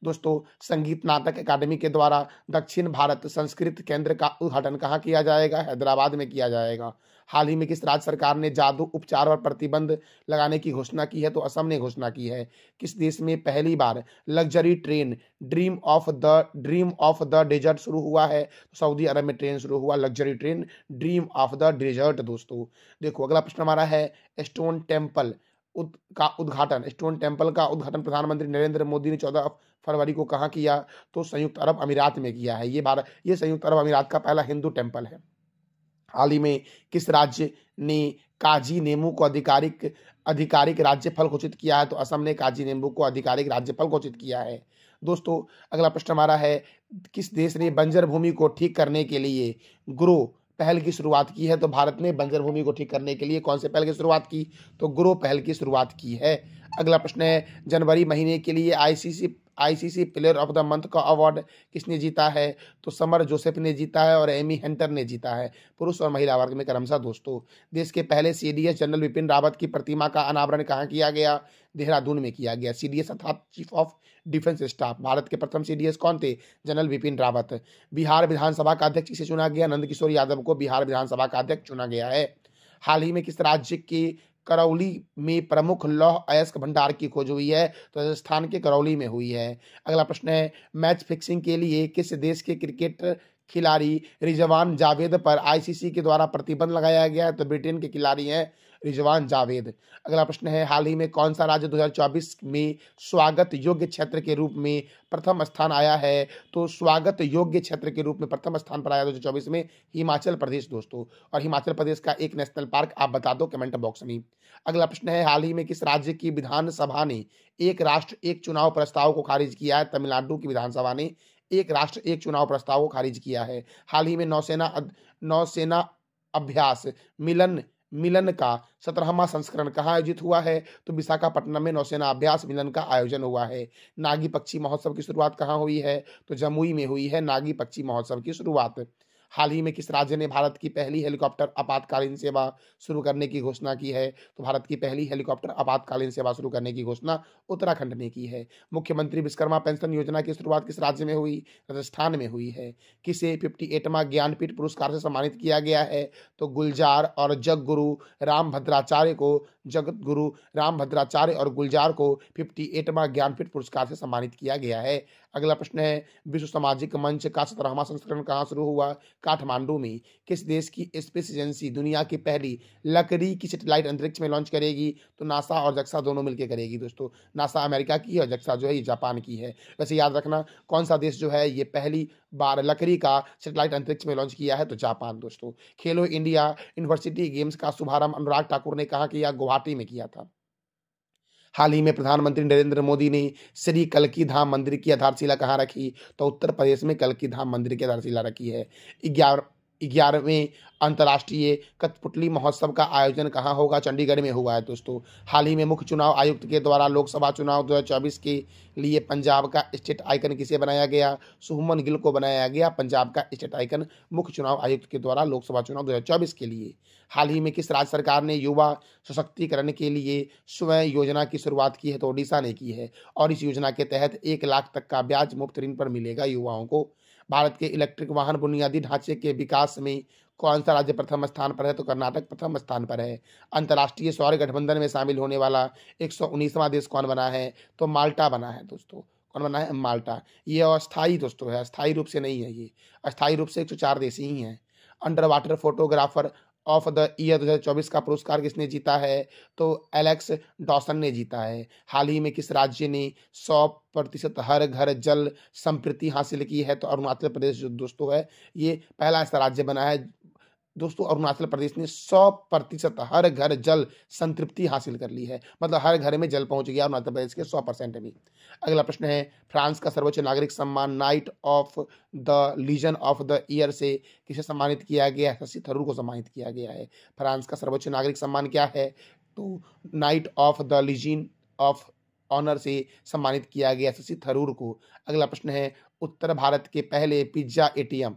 दोस्तों संगीत नाटक अकादमी के द्वारा दक्षिण भारत संस्कृत केंद्र का उद्घाटन कहाँ किया जाएगा हैदराबाद में किया जाएगा हाल ही में किस राज्य सरकार ने जादू उपचार और प्रतिबंध लगाने की घोषणा की है तो असम ने घोषणा की है किस देश में पहली बार luxury train dream of the dream of the desert शुरू हुआ है तो सऊदी अरब में ट्रेन शुरू हुआ luxury train dream of the desert दोस्तों देखो अगला प्रश्न हमारा है स्टोन टेम्पल उद, का उद्घाटन स्टोन टेम्पल का उद्घाटन प्रधानमंत्री नरेंद्र मोदी ने चौदह फरवरी को कहाँ किया तो संयुक्त अरब अमीरात में किया है ये भारत ये संयुक्त अरब अमीरात का पहला हिंदू टेम्पल है हाल ही में किस राज्य ने काजी नेमू को आधिकारिक आधिकारिक राज्यफल घोषित किया है तो असम ने काजी नेमू को आधिकारिक राज्यफल घोषित किया है दोस्तों अगला प्रश्न हमारा है किस देश ने बंजर भूमि को ठीक करने के लिए ग्रो पहल की शुरुआत की है तो भारत ने बंजर भूमि को ठीक करने के लिए कौन से पहल की शुरुआत की तो ग्रो पहल की शुरुआत की है अगला प्रश्न है जनवरी महीने के लिए ICC ICC player of the month का अवार्ड किसने जीता है तो समर जोसेफ ने जीता है और एमी हेंटर ने जीता है पुरुष और महिला वर्ग में क्रमशः दोस्तों देश के पहले सीडीएस जनरल विपिन रावत की प्रतिमा का अनावरण कहाँ किया गया देहरादून में किया गया सीडीएस अर्थात chief of defence staff Bharat के प्रथम सीडीएस कौन थे जनरल विपिन रावत बिहार विधानसभा का अध्यक्ष किसे चुना गया नंदकिशोर यादव को बिहार विधानसभा का अध्यक्ष चुना गया है हाल ही में किस राज्य की करौली में प्रमुख लौह अयस्क भंडार की खोज हुई है तो राजस्थान के करौली में हुई है अगला प्रश्न है मैच फिक्सिंग के लिए किस देश के क्रिकेट खिलाड़ी रिजवान जावेद पर आईसीसी के द्वारा प्रतिबंध लगाया गया है तो ब्रिटेन के खिलाड़ी हैं रिजवान जावेद अगला प्रश्न है हाल ही में कौन सा राज्य 2024 में स्वागत योग्य क्षेत्र के रूप में प्रथम स्थान आया है तो स्वागत योग्य क्षेत्र के रूप में प्रथम स्थान पर आया दो चौबीस में हिमाचल प्रदेश दोस्तों और हिमाचल प्रदेश का एक नेशनल पार्क आप बता दो कमेंट बॉक्स में अगला प्रश्न है हाल ही में किस राज्य की विधानसभा ने एक राष्ट्र एक चुनाव प्रस्ताव को खारिज किया है तमिलनाडु की विधानसभा ने एक राष्ट्र एक चुनाव प्रस्ताव को खारिज किया है हाल ही में नौसेना नौसेना अभ्यास मिलन मिलन का सत्रहवा संस्करण कहाँ आयोजित हुआ है तो विशाखापट्टनम में नौसेना अभ्यास मिलन का आयोजन हुआ है नागी पक्षी महोत्सव की शुरुआत कहाँ हुई है तो जमुई में हुई है नागी पक्षी महोत्सव की शुरुआत हाल ही में किस राज्य ने भारत की पहली हेलीकॉप्टर आपातकालीन सेवा शुरू करने की घोषणा की है तो भारत की पहली हेलीकॉप्टर आपातकालीन सेवा शुरू करने की घोषणा उत्तराखंड ने की है मुख्यमंत्री विश्वकर्मा पेंशन योजना की शुरुआत किस राज्य में हुई राजस्थान में हुई है किसे फिफ्टी एटवा ज्ञानपीठ पुरस्कार से सम्मानित किया गया है तो गुलजार और गुरु राम भद्राचार्य को जगत गुरु राम भद्राचार्य और गुलजार को फिफ्टी एटवा ज्ञानपीठ पुरस्कार से सम्मानित किया गया है अगला प्रश्न है विश्व सामाजिक मंच का सत्रहवा संस्करण कहाँ शुरू हुआ काठमांडू में किस देश की स्पेस एजेंसी दुनिया की पहली लकड़ी की सेटेलाइट अंतरिक्ष में लॉन्च करेगी तो नासा और जक्सा दोनों मिलकर करेगी दोस्तों नासा अमेरिका की है और जक्सा जो है ये जापान की है वैसे याद रखना कौन सा देश जो है ये पहली बार लकड़ी का सेटेलाइट अंतरिक्ष में लॉन्च किया है तो जापान दोस्तों खेलो इंडिया यूनिवर्सिटी गेम्स का शुभारंभ अनुराग ठाकुर ने कहा कि यह गुवाहाटी में किया था हाल ही में प्रधानमंत्री नरेंद्र मोदी ने श्री कलकी धाम मंदिर की आधारशिला कहाँ रखी तो उत्तर प्रदेश में कलकी धाम मंदिर की आधारशिला रखी है ग्यारह ग्यारहवें अंतर्राष्ट्रीय कथपुटली महोत्सव का आयोजन कहाँ होगा चंडीगढ़ में हुआ है दोस्तों हाल ही में मुख्य चुनाव आयुक्त के द्वारा लोकसभा चुनाव 2024 के लिए पंजाब का स्टेट आइकन किसे बनाया गया सुहमन गिल को बनाया गया पंजाब का स्टेट आइकन मुख्य चुनाव आयुक्त के द्वारा लोकसभा चुनाव 2024 के लिए हाल ही में किस राज्य सरकार ने युवा सशक्तिकरण के लिए स्वयं योजना की शुरुआत की है तो ओडिशा ने की है और इस योजना के तहत एक लाख तक का ब्याज मुफ्त ऋण पर मिलेगा युवाओं को भारत के इलेक्ट्रिक वाहन बुनियादी ढांचे के विकास में कौन सा राज्य प्रथम स्थान पर है तो कर्नाटक प्रथम स्थान पर है अंतर्राष्ट्रीय सौर गठबंधन में शामिल होने वाला एक देश कौन बना है तो माल्टा बना है दोस्तों कौन बना है माल्टा ये अस्थायी दोस्तों है अस्थायी रूप से नहीं है ये अस्थायी रूप से एक सौ चार देश ही हैं underwater photographer of the year 2024 का पुरस्कार किसने जीता है तो एलेक्स डॉसन ने जीता है हाल ही में किस राज्य ने 100 प्रतिशत हर घर जल संप्रति हासिल की है तो अरुणाचल प्रदेश जो दोस्तों है ये पहला ऐसा राज्य बना है दोस्तों अरुणाचल प्रदेश ने सौ प्रतिशत हर घर जल संतृप्ति हासिल कर ली है मतलब हर घर में जल पहुंच गया अरुणाचल प्रदेश के सौ परसेंट में अगला प्रश्न है फ्रांस का सर्वोच्च नागरिक सम्मान knight of the legion of the year से किसे सम्मानित किया गया है शशि थरूर को सम्मानित किया गया है फ्रांस का सर्वोच्च नागरिक सम्मान क्या है तो knight of the legion of honour से सम्मानित किया गया शशि थरूर को अगला प्रश्न है उत्तर भारत के पहले पिज्जा एटीएम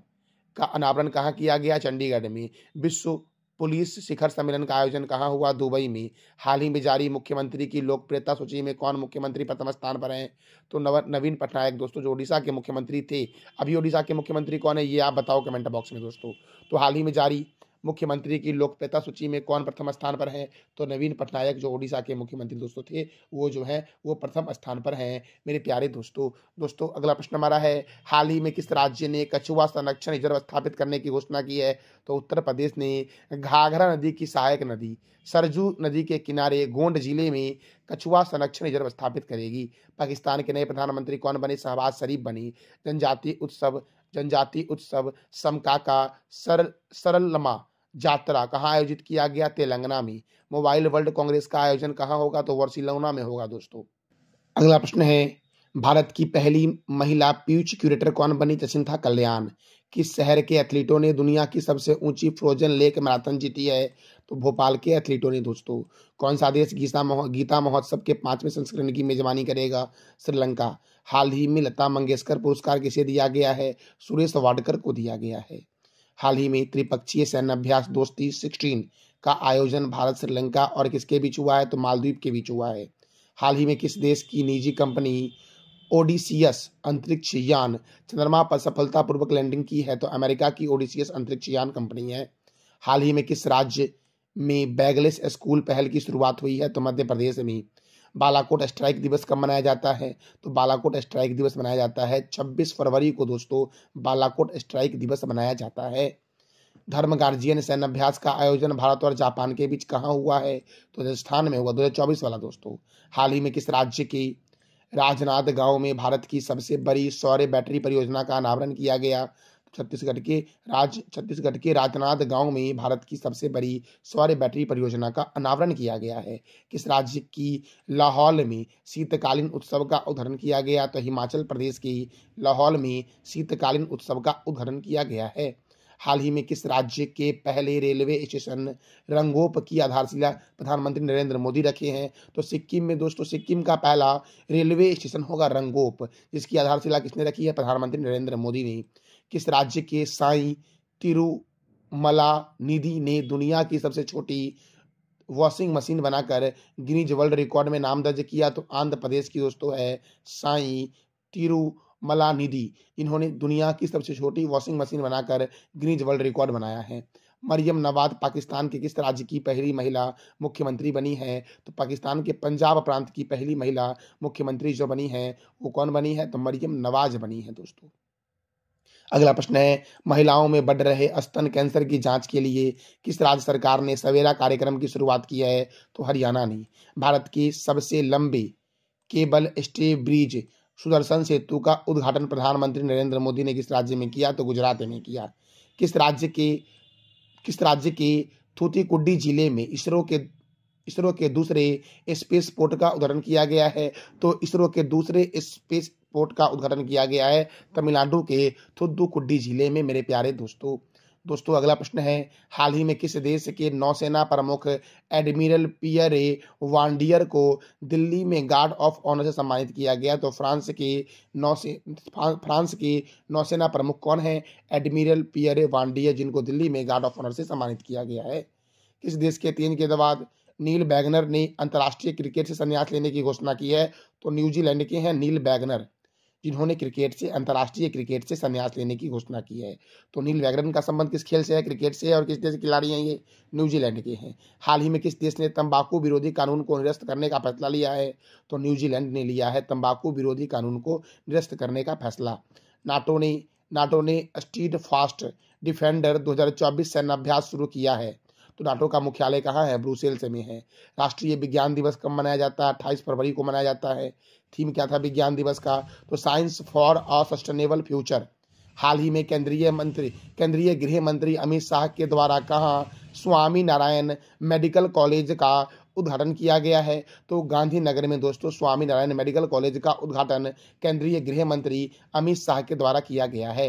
का अनावरण कहाँ किया गया चंडीगढ़ में विश्व पुलिस शिखर सम्मेलन का आयोजन कहाँ हुआ दुबई में हाल ही में जारी मुख्यमंत्री की लोकप्रियता सूची में कौन मुख्यमंत्री प्रथम स्थान पर हैं तो नव नवीन पटनायक दोस्तों जो उड़ीसा के मुख्यमंत्री थे अभी उड़ीसा के मुख्यमंत्री कौन है ये आप बताओ कमेंट बॉक्स में दोस्तों तो हाल ही में जारी मुख्यमंत्री की लोकप्रियता सूची में कौन प्रथम स्थान पर है तो नवीन पटनायक जो ओडिशा के मुख्यमंत्री दोस्तों थे वो जो है वो प्रथम स्थान पर हैं मेरे प्यारे दोस्तों दोस्तों अगला प्रश्न हमारा है हाल ही में किस राज्य ने कछुआ संरक्षण रिजर्व स्थापित करने की घोषणा की है तो उत्तर प्रदेश ने घाघरा नदी की सहायक नदी सरजू नदी के किनारे गोंड जिले में कछुआ संरक्षण रिजर्व स्थापित करेगी पाकिस्तान के नए प्रधानमंत्री कौन बने शहबाज शरीफ बनी जनजातीय उत्सव जनजातीय उत्सव का सर सरलमा यात्रा कहाँ आयोजित किया गया तेलंगाना में मोबाइल वर्ल्ड कांग्रेस का आयोजन कहाँ होगा तो वर्सिलोना में होगा दोस्तों अगला प्रश्न है भारत की पहली महिला प्यूच क्यूरेटर कौन बनी जसिंथा कल्याण किस शहर के एथलीटों ने दुनिया की सबसे ऊंची फ्रोजन लेक मैराथन जीती है तो भोपाल के एथलीटों ने दोस्तों कौन सा देश गीता महो, गीता महोत्सव के पांचवें संस्करण की मेजबानी करेगा श्रीलंका हाल ही में लता मंगेशकर पुरस्कार किसे दिया गया है सुरेश वाडकर को दिया गया है हाल ही में त्रिपक्षीय सैन्य अभ्यास दोस्ती सिक्सटीन का आयोजन भारत श्रीलंका और किसके बीच हुआ है तो मालदीव के बीच हुआ है हाल ही में किस देश की निजी कंपनी ओडिसियस अंतरिक्ष यान चंद्रमा पर सफलतापूर्वक लैंडिंग की है तो अमेरिका की ओडिसियस अंतरिक्ष यान कंपनी है हाल ही में किस राज्य में बैगलेस स्कूल पहल की शुरुआत हुई है तो मध्य प्रदेश में बालाकोट स्ट्राइक दिवस कब मनाया जाता है तो बालाकोट स्ट्राइक दिवस मनाया जाता है 26 फरवरी को दोस्तों बालाकोट स्ट्राइक दिवस मनाया जाता है धर्म गार्जियन सैन्यभ्यास का आयोजन भारत और जापान के बीच कहाँ हुआ है तो राजस्थान में हुआ चौबीस वाला दोस्तों हाल ही में किस राज्य की राजनाथ गांव में भारत की सबसे बड़ी सौर्य बैटरी परियोजना का अनावरण किया गया छत्तीसगढ़ के राज छत्तीसगढ़ के राजनाद गांव में भारत की सबसे बड़ी सौर बैटरी परियोजना का अनावरण किया गया है किस राज्य की लाहौल में शीतकालीन उत्सव का उद्घाटन किया गया तो हिमाचल प्रदेश के लाहौल में शीतकालीन उत्सव का उद्घाटन किया गया है हाल ही में किस राज्य के पहले रेलवे स्टेशन रंगोप की आधारशिला प्रधानमंत्री नरेंद्र मोदी रखे हैं तो सिक्किम में दोस्तों सिक्किम का पहला रेलवे स्टेशन होगा रंगोप जिसकी आधारशिला किसने रखी है प्रधानमंत्री नरेंद्र मोदी ने किस राज्य के साई तिरुमला निधि ने दुनिया की सबसे छोटी वॉशिंग मशीन बनाकर गिनीज वर्ल्ड रिकॉर्ड में नाम दर्ज किया तो आंध्र प्रदेश की दोस्तों है साई तिरुमला निधि इन्होंने दुनिया की सबसे छोटी वॉशिंग मशीन बनाकर गिनीज वर्ल्ड रिकॉर्ड बनाया है मरियम नवाज पाकिस्तान के किस राज्य की पहली महिला मुख्यमंत्री बनी है तो पाकिस्तान के पंजाब प्रांत की पहली महिला मुख्यमंत्री जो बनी है वो कौन बनी है तो मरियम नवाज बनी है दोस्तों अगला प्रश्न है महिलाओं में बढ़ रहे स्तन कैंसर की जांच के लिए किस राज्य सरकार ने सवेरा कार्यक्रम की शुरुआत की है तो हरियाणा ने भारत की सबसे लंबे cable stay bridge Sudarshan Setu का उद्घाटन प्रधानमंत्री नरेंद्र मोदी ने किस राज्य में किया तो गुजरात में किया किस राज्य के किस राज्य के थूतीकुड्डी जिले में इसरो के इसरो के दूसरे स्पेस पोर्ट का उदाहरण किया गया है तो इसरो के दूसरे स्पेस पोर्ट का उद्घाटन किया गया है तमिलनाडु के थुद्दुकुडी जिले में मेरे प्यारे दोस्तों दोस्तों अगला प्रश्न है हाल ही में किस देश के नौसेना प्रमुख एडमिरल पियर वांडियर को दिल्ली में गार्ड ऑफ ऑनर से सम्मानित किया गया तो फ्रांस के नौसे फ्रांस के नौसेना प्रमुख कौन है एडमिरल पियर ए वांडियर जिनको दिल्ली में गार्ड ऑफ ऑनर से सम्मानित किया गया है किस देश के तीन के बाद नील बैगनर ने अंतर्राष्ट्रीय क्रिकेट से संन्यास लेने की घोषणा की है तो न्यूजीलैंड के हैं नील बैगनर जिन्होंने क्रिकेट से अंतर्राष्ट्रीय क्रिकेट से संन्यास लेने की घोषणा की है तो नील वैगरन का संबंध किस खेल से है क्रिकेट से है और किस देश के खिलाड़ी हैं ये न्यूजीलैंड के हैं हाल ही में किस देश ने तंबाकू विरोधी कानून को निरस्त करने का फैसला लिया है तो न्यूजीलैंड ने लिया है तंबाकू विरोधी कानून को निरस्त करने का फैसला नाटो ने नाटो ने स्टीड फास्ट डिफेंडर 2024 सैन्य अभ्यास शुरू किया है तो नाटो का मुख्यालय कहाँ है ब्रूसेल्स में है राष्ट्रीय विज्ञान दिवस कब मनाया जाता है अट्ठाईस फरवरी को मनाया जाता है थीम क्या था विज्ञान दिवस का तो science for a sustainable future हाल ही में केंद्रीय मंत्री केंद्रीय गृह मंत्री अमित शाह के द्वारा कहा स्वामी नारायण मेडिकल कॉलेज का उद्घाटन किया गया है तो गांधीनगर में दोस्तों स्वामी नारायण मेडिकल कॉलेज का उद्घाटन केंद्रीय गृह मंत्री अमित शाह के द्वारा किया गया है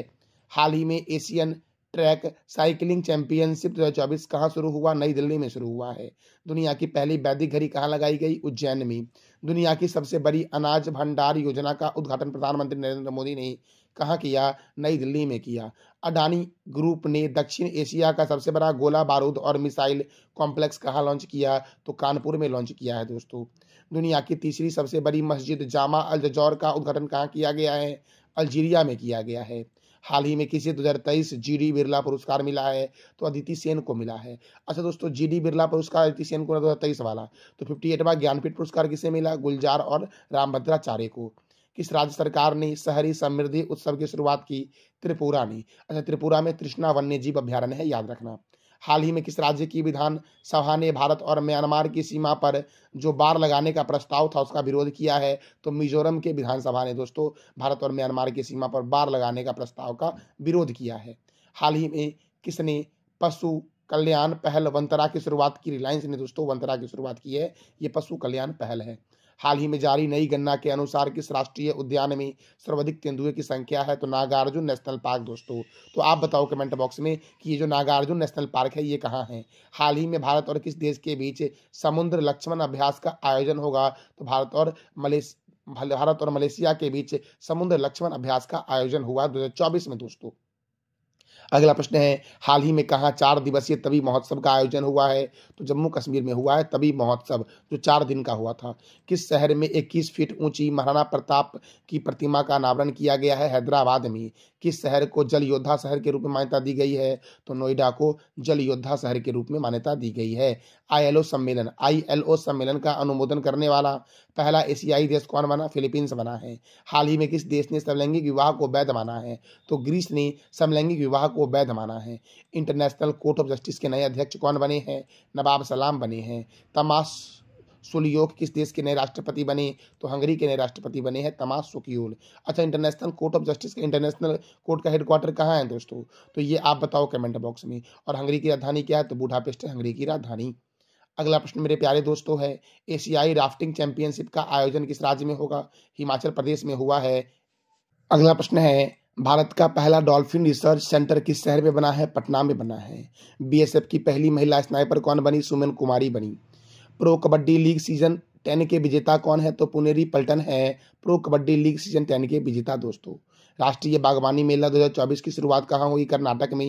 हाल ही में एशियन ट्रैक साइकिलिंग चैंपियनशिप 2024 कहाँ शुरू हुआ नई दिल्ली में शुरू हुआ है दुनिया की पहली वैदिक घड़ी कहाँ लगाई गई उज्जैन में दुनिया की सबसे बड़ी अनाज भंडार योजना का उद्घाटन प्रधानमंत्री नरेंद्र मोदी ने कहाँ किया नई दिल्ली में किया अडानी ग्रुप ने दक्षिण एशिया का सबसे बड़ा गोला बारूद और मिसाइल कॉम्प्लेक्स कहाँ लॉन्च किया तो कानपुर में लॉन्च किया है दोस्तों दुनिया की तीसरी सबसे बड़ी मस्जिद जामा अल जजौर का उद्घाटन कहाँ किया गया है अल्जीरिया में किया गया है हाल ही में किसी दो हज़ार तेईस जी डी बिरला पुरस्कार मिला है तो अदिति सेन को मिला है अच्छा दोस्तों जी डी बिरला पुरस्कार अदिति सेन को दो हज़ार तेईस वाला तो फिफ्टी एटवा ज्ञानपीठ पुरस्कार किसे मिला गुलजार और रामभद्राचार्य को किस राज्य सरकार ने शहरी समृद्धि उत्सव की शुरुआत की त्रिपुरा ने अच्छा त्रिपुरा में कृष्णा वन्य जीव अभ्यारण्य है याद रखना हाल ही में किस राज्य की विधान सभा ने भारत और म्यांमार की सीमा पर जो बार लगाने का प्रस्ताव था उसका विरोध किया है तो मिजोरम के विधानसभा ने दोस्तों भारत और म्यांमार की सीमा पर बार लगाने का प्रस्ताव का विरोध किया है हाल ही में किसने पशु कल्याण पहल वंतरा की शुरुआत की रिलायंस ने दोस्तों वंतरा की शुरुआत की है ये पशु कल्याण पहल है हाल ही में जारी नई गणना के अनुसार किस राष्ट्रीय उद्यान में सर्वाधिक तेंदुए की संख्या है तो नागार्जुन नेशनल पार्क दोस्तों तो आप बताओ कमेंट बॉक्स में कि ये जो नागार्जुन नेशनल पार्क है ये कहाँ है हाल ही में भारत और किस देश के बीच समुद्र लक्ष्मण अभ्यास का आयोजन होगा तो भारत और मलेश भारत और मलेशिया के बीच समुद्र लक्ष्मण अभ्यास का आयोजन हुआ 2024 में दोस्तों अगला प्रश्न है हाल ही में कहाँ चार दिवसीय तभी महोत्सव का आयोजन हुआ है तो जम्मू कश्मीर में हुआ है तभी महोत्सव जो चार दिन का हुआ था किस शहर में 21 फीट ऊंची महाराणा प्रताप की प्रतिमा का अनावरण किया गया है हैदराबाद में किस शहर को जल योद्धा शहर के रूप में मान्यता दी गई है तो नोएडा को जल योद्धा शहर के रूप में मान्यता दी गई है आईएलओ सम्मेलन आईएलओ सम्मेलन का अनुमोदन करने वाला पहला एशियाई देश कौन बना फिलीपींस बना है हाल ही में किस देश ने समलैंगिक विवाह को वैध माना है तो ग्रीस ने समलैंगिक विवाह को वैध माना है इंटरनेशनल कोर्ट ऑफ जस्टिस के नए अध्यक्ष कौन बने हैं नवाब सलाम बने हैं तमाश सुलियोक किस देश के नए राष्ट्रपति बने तो हंगरी के नए राष्ट्रपति बने हैं तमाश सुकियोल अच्छा इंटरनेशनल कोर्ट ऑफ जस्टिस के इंटरनेशनल कोर्ट का हेडक्वार्टर कहाँ है दोस्तों तो ये आप बताओ कमेंट बॉक्स में और हंगरी की राजधानी क्या है तो बूढ़ापेस्ट है हंगरी की राजधानी अगला प्रश्न मेरे प्यारे दोस्तों है एशियाई राफ्टिंग चैंपियनशिप का आयोजन किस राज्य में होगा हिमाचल प्रदेश में हुआ है अगला प्रश्न है भारत का पहला डॉल्फिन रिसर्च सेंटर किस शहर में बना है पटना में बना है बीएसएफ की पहली महिला स्नाइपर कौन बनी सुमन कुमारी बनी pro kabaddi league season ten के विजेता कौन है तो पुनेरी पल्टन है pro kabaddi league season ten के विजेता दोस्तों राष्ट्रीय बागवानी मेला 2024 की शुरुआत कहाँ हुई कर्नाटक में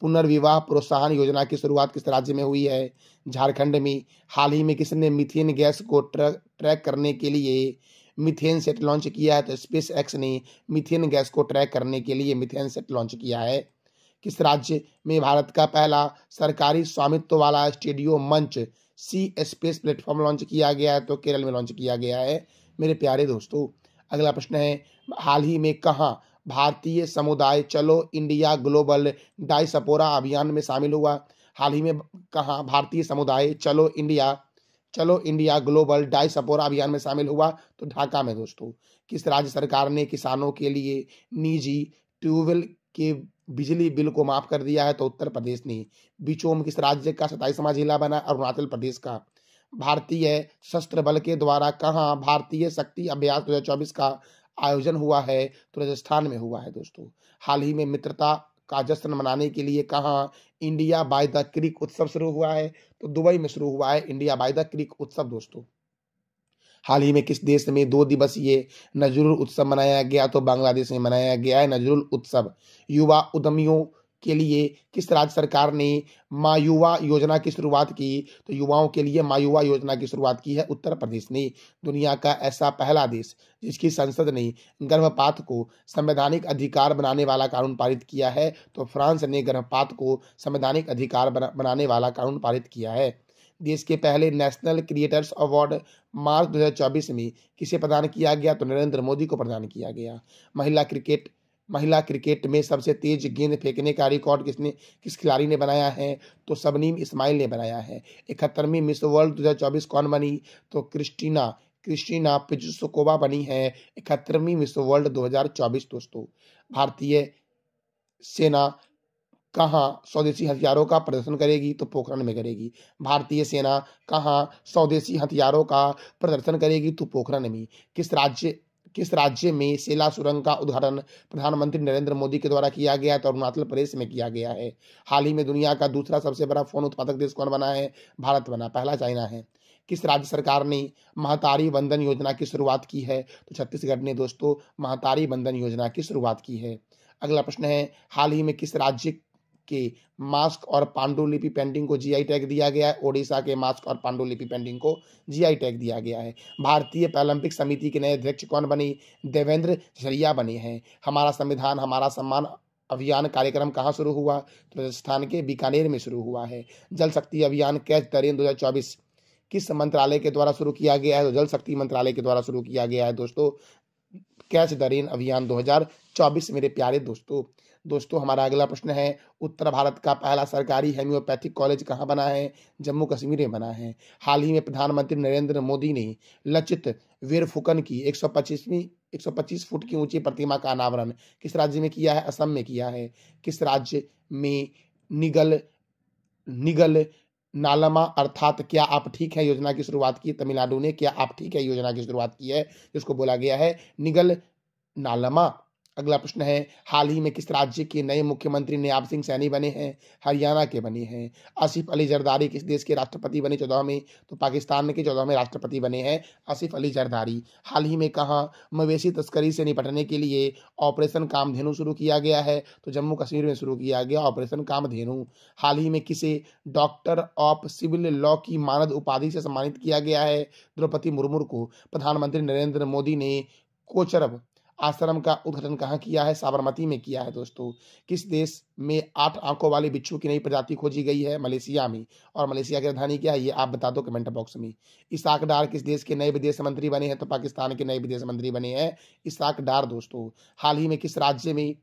पुनर्विवाह प्रोत्साहन योजना की शुरुआत किस राज्य में हुई है झारखंड में हाल ही में किसने मिथेन गैस को ट्रैक ट्रैक करने के लिए मिथेन सेट लॉन्च किया है तो स्पेस एक्स ने मिथेन गैस को ट्रैक करने के लिए मिथेन सेट लॉन्च किया है किस राज्य में भारत का पहला सरकारी स्वामित्व वाला स्टेडियो मंच सी स्पेस प्लेटफॉर्म लॉन्च किया गया है तो केरल में लॉन्च किया गया है मेरे प्यारे दोस्तों अगला प्रश्न है हाल ही में कहाँ भारतीय समुदाय चलो इंडिया ग्लोबल डाइसपोरा अभियान में शामिल हुआ हाल ही में कहा भारतीय समुदाय चलो इंडिया चलो इंडिया ग्लोबल डाई सपोरा अभियान में शामिल हुआ तो ढाका में दोस्तों किस राज्य सरकार ने किसानों के लिए निजी ट्यूबवेल के बिजली बिल को माफ कर दिया है तो उत्तर प्रदेश ने बिचोम किस राज्य का सताईसवा जिला बना अरुणाचल प्रदेश का भारतीय सशस्त्र बल के द्वारा कहा भारतीय शक्ति अभ्यास 2024 का आयोजन हुआ है तो राजस्थान में हुआ है दोस्तों हाल ही में मित्रता का जश्न मनाने के लिए कहा इंडिया बाय द क्रिक उत्सव शुरू हुआ है तो दुबई में शुरू हुआ है इंडिया बाय द क्रिक उत्सव दोस्तों हाल ही में किस देश में दो दिवसीय नजरुल उत्सव मनाया गया तो बांग्लादेश में मनाया गया है नजरुल उत्सव युवा उद्यमियों के लिए किस राज्य सरकार ने मायुवा योजना की शुरुआत की तो युवाओं के लिए मायुवा योजना की शुरुआत की है उत्तर प्रदेश ने दुनिया का ऐसा पहला देश जिसकी संसद ने गर्भपात को संवैधानिक अधिकार बनाने वाला कानून पारित किया है तो फ्रांस ने गर्भपात को संवैधानिक अधिकार बनाने वाला कानून पारित किया है देश के पहले नेशनल क्रिएटर्स अवार्ड मार्च 2024 में किसे प्रदान किया गया तो नरेंद्र मोदी को प्रदान किया गया महिला क्रिकेट महिला क्रिकेट में सबसे तेज गेंद फेंकने का रिकॉर्ड किसने किस खिलाड़ी ने बनाया है तो सबनीम इस्माइल ने बनाया है इकहत्तरवीं मिस वर्ल्ड 2024 कौन बनी तो क्रिस्टीना क्रिस्टीना पिजुसकोवा बनी है इकहत्तरवीं मिस वर्ल्ड 2024 दोस्तों भारतीय सेना कहाँ स्वदेशी हथियारों का प्रदर्शन करेगी तो पोखरण में करेगी भारतीय सेना कहाँ स्वदेशी हथियारों का प्रदर्शन करेगी तो पोखरण में किस राज्य किस राज्य में सेला सुरंग का उदाहरण प्रधानमंत्री नरेंद्र मोदी के द्वारा किया गया है तो अरुणाचल प्रदेश में किया गया है हाल ही में दुनिया का दूसरा सबसे बड़ा फोन उत्पादक देश कौन बना है भारत बना पहला चाइना है किस राज्य सरकार ने महातारी बंधन योजना की शुरुआत की है तो छत्तीसगढ़ ने दोस्तों महतारी बंधन योजना की शुरुआत की है अगला प्रश्न है हाल ही में किस राज्य के मास्क और पांडुलिपि पेंटिंग को जीआई टैग दिया गया है ओडिशा के मास्क और पांडुलिपि पेंटिंग को जीआई टैग दिया गया है भारतीय ओलंपिक समिति के नए अध्यक्ष कौन बनी देवेंद्र सरिया बने हैं हमारा संविधान हमारा सम्मान अभियान कार्यक्रम कहाँ शुरू हुआ तो राजस्थान के बीकानेर में शुरू हुआ है जल शक्ति अभियान कैच तरीन दो किस मंत्रालय के द्वारा शुरू किया गया है तो जल शक्ति मंत्रालय के द्वारा शुरू किया गया है दोस्तों कैच दरीन अभियान 2024 मेरे प्यारे दोस्तों दोस्तों हमारा अगला प्रश्न है उत्तर भारत का पहला सरकारी होम्योपैथिक कॉलेज कहाँ बना है जम्मू कश्मीर में बना है हाल ही में प्रधानमंत्री नरेंद्र मोदी ने लचित वीरफुकन की एक सौ पच्चीसवीं 125 फुट की ऊंची प्रतिमा का अनावरण किस राज्य में किया है असम में किया है किस राज्य में निगल निगल नालमा अर्थात क्या आप ठीक है योजना की शुरुआत की तमिलनाडु ने क्या आप ठीक है योजना की शुरुआत की है जिसको बोला गया है निगल नालमा अगला प्रश्न है हाल ही में किस राज्य के नए मुख्यमंत्री नयाब सिंह सैनी बने हैं हरियाणा के बने हैं आसिफ अली जरदारी किस देश के राष्ट्रपति बने चौदह में तो पाकिस्तान के चौदह में राष्ट्रपति बने हैं आसिफ अली जरदारी हाल ही में कहा मवेशी तस्करी से निपटने के लिए ऑपरेशन कामधेनु शुरू किया गया है तो जम्मू कश्मीर में शुरू किया गया ऑपरेशन कामधेनु हाल ही में किसे डॉक्टर ऑफ सिविल लॉ की मानद उपाधि से सम्मानित किया गया है द्रौपदी मुर्मू को प्रधानमंत्री नरेंद्र मोदी ने कोचरब आश्रम का उद्घाटन कहाँ किया है साबरमती में किया है दोस्तों किस देश में आठ आंखों वाले बिच्छू की नई प्रजाति खोजी गई है मलेशिया में और मलेशिया की राजधानी क्या है ये आप बता दो कमेंट बॉक्स में इसाक डार किस देश के नए विदेश मंत्री बने हैं तो पाकिस्तान के नए विदेश मंत्री बने हैं इसाक डार दोस्तों हाल ही में किस राज्य में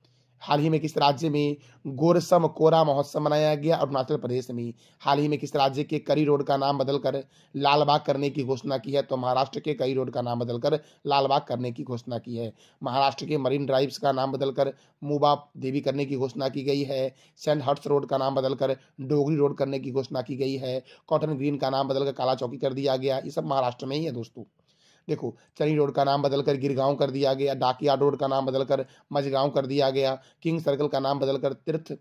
हाल ही में किस राज्य में गोरसम कोरा महोत्सव मनाया गया अरुणाचल प्रदेश में हाल ही में किस राज्य के करी रोड का नाम बदलकर लालबाग करने की घोषणा की है तो महाराष्ट्र के करी रोड का नाम बदलकर लालबाग करने की घोषणा की है महाराष्ट्र के मरीन ड्राइव्स का नाम बदलकर मुबा देवी करने की घोषणा की गई है सेंट हर्ट्स रोड का नाम बदलकर डोगरी रोड करने की घोषणा की गई है कॉटन ग्रीन का नाम बदलकर काला चौकी कर दिया गया ये सब महाराष्ट्र में ही है दोस्तों देखो चनी रोड का नाम बदलकर गिरगांव कर दिया गया डाकिया रोड का नाम बदलकर मझगांव कर दिया गया किंग सर्कल का नाम बदलकर तीर्थ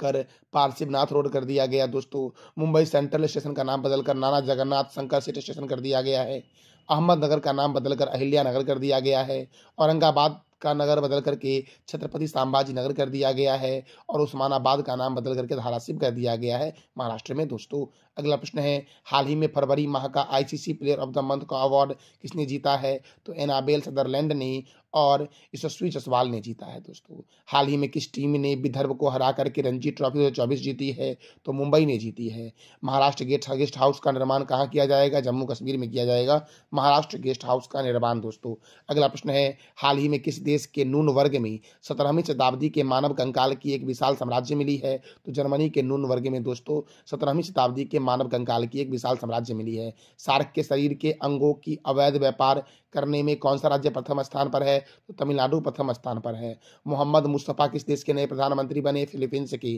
कर पार्शिवनाथ रोड कर दिया गया दोस्तों मुंबई सेंट्रल स्टेशन का नाम बदलकर नाना जगन्नाथ शंकर सिटी स्टेशन कर दिया गया है अहमदनगर का नाम बदलकर अहिल्या नगर कर दिया गया है औरंगाबाद का नगर बदल करके छत्रपति सांभाजी नगर कर दिया गया है और उस्मानाबाद का नाम बदल करके धारासिव कर दिया गया है महाराष्ट्र में दोस्तों अगला प्रश्न है हाल ही में फरवरी माह का ICC player of the month का अवार्ड किसने जीता है तो एनाबेल सदरलैंड ने और यशस्वी जसवाल ने जीता है दोस्तों हाल ही में किस टीम ने विदर्भ को हरा करके रणजी ट्रॉफी दो चौबीस जीती है तो मुंबई ने जीती है महाराष्ट्र गेस्ट गेस्ट हाउस का निर्माण कहाँ किया जाएगा जम्मू कश्मीर में किया जाएगा महाराष्ट्र गेस्ट हाउस का निर्माण दोस्तों अगला प्रश्न है हाल ही में किस देश के नून वर्ग में सत्रहवीं शताब्दी के मानव कंकाल की एक विशाल साम्राज्य मिली है तो जर्मनी के नून वर्ग में दोस्तों सत्रहवीं शताब्दी के मानव कंकाल की एक विशाल साम्राज्य मिली है सार्क के शरीर के अंगों की अवैध व्यापार करने में कौन सा राज्य प्रथम स्थान पर है तो तमिलनाडु प्रथम स्थान पर है मोहम्मद मुस्तफ़ा किस देश के नए प्रधानमंत्री बने फिलीपींस की